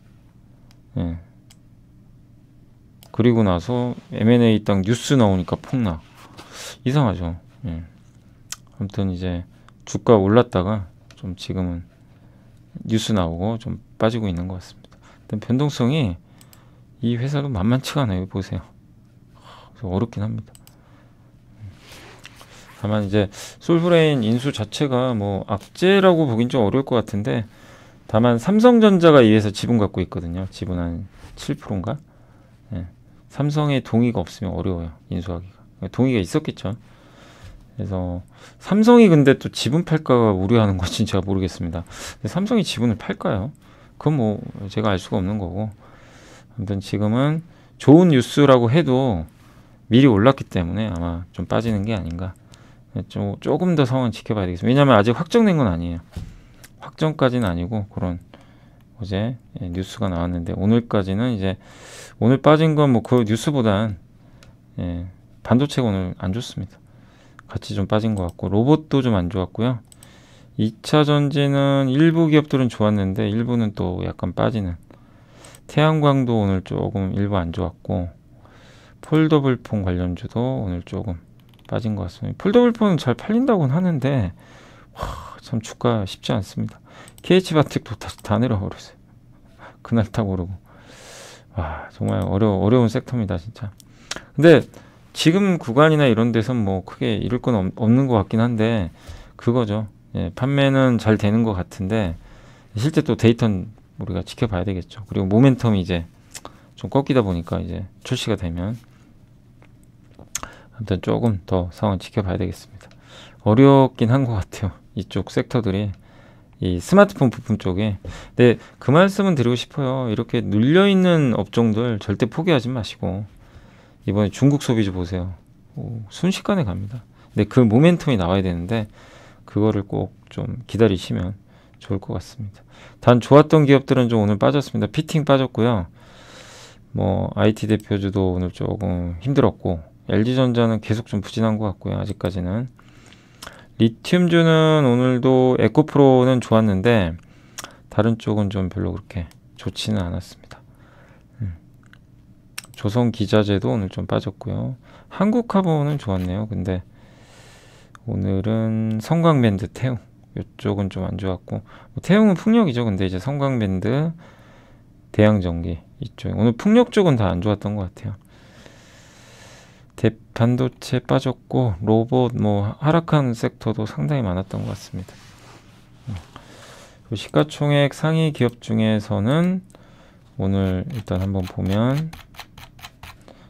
예. 그리고 나서 M&A 땅 뉴스 나오니까 폭락. 이상하죠. 예. 아무튼 이제 주가 올랐다가 좀 지금은 뉴스 나오고 좀 빠지고 있는 것 같습니다. 일단 변동성이 이 회사도 만만치가 않아요. 보세요. 어렵긴 합니다. 다만 이제 솔브레인 인수 자체가 뭐 악재라고 보긴 좀 어려울 것 같은데 다만 삼성전자가 이래서 지분 갖고 있거든요. 지분 한 7%인가? 예. 삼성의 동의가 없으면 어려워요. 인수하기가. 그러니까 동의가 있었겠죠. 그래서 삼성이 근데 또 지분 팔까 우려하는 건지 제가 모르겠습니다. 삼성이 지분을 팔까요? 그건 뭐 제가 알 수가 없는 거고. 아무튼 지금은 좋은 뉴스라고 해도 미리 올랐기 때문에 아마 좀 빠지는 게 아닌가 조금 더 상황 지켜봐야 되겠습니다. 왜냐하면 아직 확정된 건 아니에요. 확정까지는 아니고 그런 어제 예, 뉴스가 나왔는데 오늘까지는 이제 오늘 빠진 건 뭐 그 뉴스보단 예, 반도체가 오늘 안 좋습니다. 같이 좀 빠진 것 같고 로봇도 좀 안 좋았고요. 2차 전지는 일부 기업들은 좋았는데 일부는 또 약간 빠지는 태양광도 오늘 조금 일부 안 좋았고 폴더블폰 관련주도 오늘 조금 빠진 것 같습니다. 폴더블폰은 잘 팔린다고는 하는데 와, 참 주가 쉽지 않습니다. KH바틱도 다, 다 내려버렸어요. 그날 타고 오르고 와 정말 어려, 어려운 섹터입니다 진짜. 근데 지금 구간이나 이런 데선 뭐 크게 이럴 건 없, 는것 같긴 한데 그거죠. 예, 판매는 잘 되는 것 같은데 실제 또 데이터는 우리가 지켜봐야 되겠죠. 그리고 모멘텀이 이제 좀 꺾이다 보니까 이제 출시가 되면 아무튼 조금 더 상황 지켜봐야 되겠습니다. 어렵긴 한 것 같아요. 이쪽 섹터들이 이 스마트폰 부품 쪽에 근그 말씀은 드리고 싶어요. 이렇게 눌려 있는 업종들 절대 포기하지 마시고 이번에 중국 소비주 보세요. 오, 순식간에 갑니다. 근데 그 모멘텀이 나와야 되는데 그거를 꼭 좀 기다리시면 좋을 것 같습니다. 단 좋았던 기업들은 좀 오늘 빠졌습니다. 피팅 빠졌고요. 뭐 IT 대표주도 오늘 조금 힘들었고 LG전자는 계속 좀 부진한 것 같고요. 아직까지는. 리튬주는 오늘도 에코프로는 좋았는데 다른 쪽은 좀 별로 그렇게 좋지는 않았습니다. 음. 조선 기자재도 오늘 좀 빠졌고요. 한국카보는 좋았네요. 근데 오늘은 성광밴드 태웅 이쪽은 좀 안 좋았고 뭐 태웅은 풍력이죠. 근데 이제 성광밴드 대양전기 이쪽 오늘 풍력 쪽은 다 안 좋았던 것 같아요. 대, 반도체 빠졌고 로봇 뭐 하락한 섹터도 상당히 많았던 것 같습니다. 음. 시가총액 상위 기업 중에서는 오늘 일단 한번 보면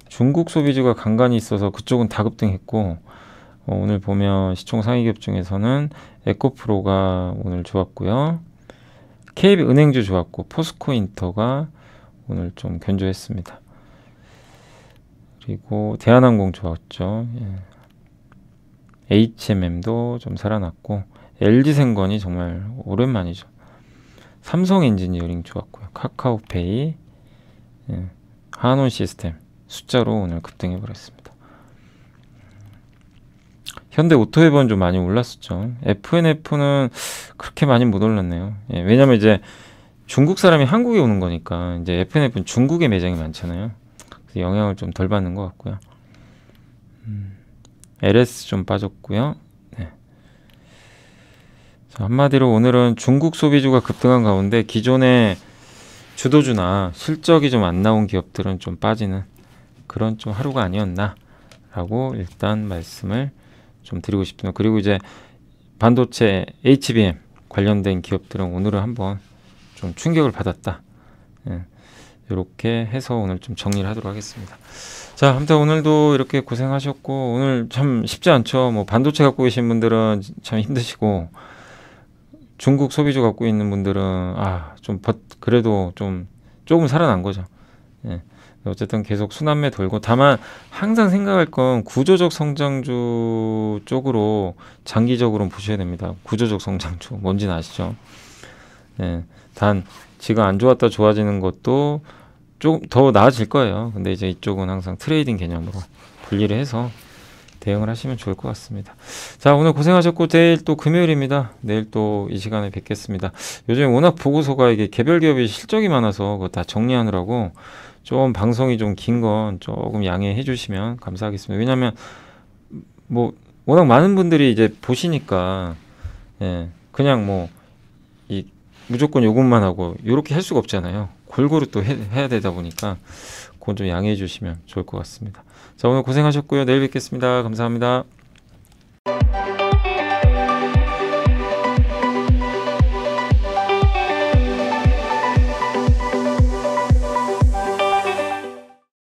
중국 소비주가 간간히 있어서 그쪽은 다급등했고 어, 오늘 보면 시총 상위 기업 중에서는 에코프로가 오늘 좋았고요. KB은행주 좋았고 포스코인터가 오늘 좀 견조했습니다. 그리고 대한항공 좋았죠. 예. HMM도 좀 살아났고 LG생건이 정말 오랜만이죠. 삼성 엔지니어링 좋았고요. 카카오페이, 예. 한원 시스템 숫자로 오늘 급등해 버렸습니다. 현대 오토웨번 좀 많이 올랐었죠. FNF는 그렇게 많이 못 올랐네요. 예. 왜냐면 이제 중국 사람이 한국에 오는 거니까 이제 FNF는 중국에 매장이 많잖아요. 영향을 좀 덜 받는 것 같고요. 음, LS 좀 빠졌고요. 네. 자, 한마디로 오늘은 중국 소비주가 급등한 가운데 기존의 주도주나 실적이 좀 안 나온 기업들은 좀 빠지는 그런 좀 하루가 아니었나라고 일단 말씀을 좀 드리고 싶습니 그리고 이제 반도체 HBM 관련된 기업들은 오늘은 한번 좀 충격을 받았다. 예. 이렇게 해서 오늘 좀 정리를 하도록 하겠습니다. 자, 아무튼 오늘도 이렇게 고생하셨고 오늘 참 쉽지 않죠. 뭐 반도체 갖고 계신 분들은 참 힘드시고 중국 소비주 갖고 있는 분들은 아, 좀 버, 그래도 좀 조금 살아난 거죠. 예. 어쨌든 계속 순환매 돌고 다만 항상 생각할 건 구조적 성장주 쪽으로 장기적으로 보셔야 됩니다. 구조적 성장주 뭔지는 아시죠? 예. 단 지금 안 좋았다 좋아지는 것도 조금 더 나아질 거예요. 근데 이제 이쪽은 항상 트레이딩 개념으로 분리를 해서 대응을 하시면 좋을 것 같습니다. 자, 오늘 고생하셨고 내일 또 금요일입니다. 내일 또 이 시간에 뵙겠습니다. 요즘 워낙 보고서가 이게 개별 기업이 실적이 많아서 그거 다 정리하느라고 좀 방송이 좀 긴 건 조금 양해해 주시면 감사하겠습니다. 왜냐면 뭐 워낙 많은 분들이 이제 보시니까 예, 그냥 뭐이 무조건 요것만 하고 이렇게 할 수가 없잖아요. 골고루 또 해, 해야 되다 보니까 그건 좀 양해해 주시면 좋을 것 같습니다. 자 오늘 고생하셨고요. 내일 뵙겠습니다. 감사합니다.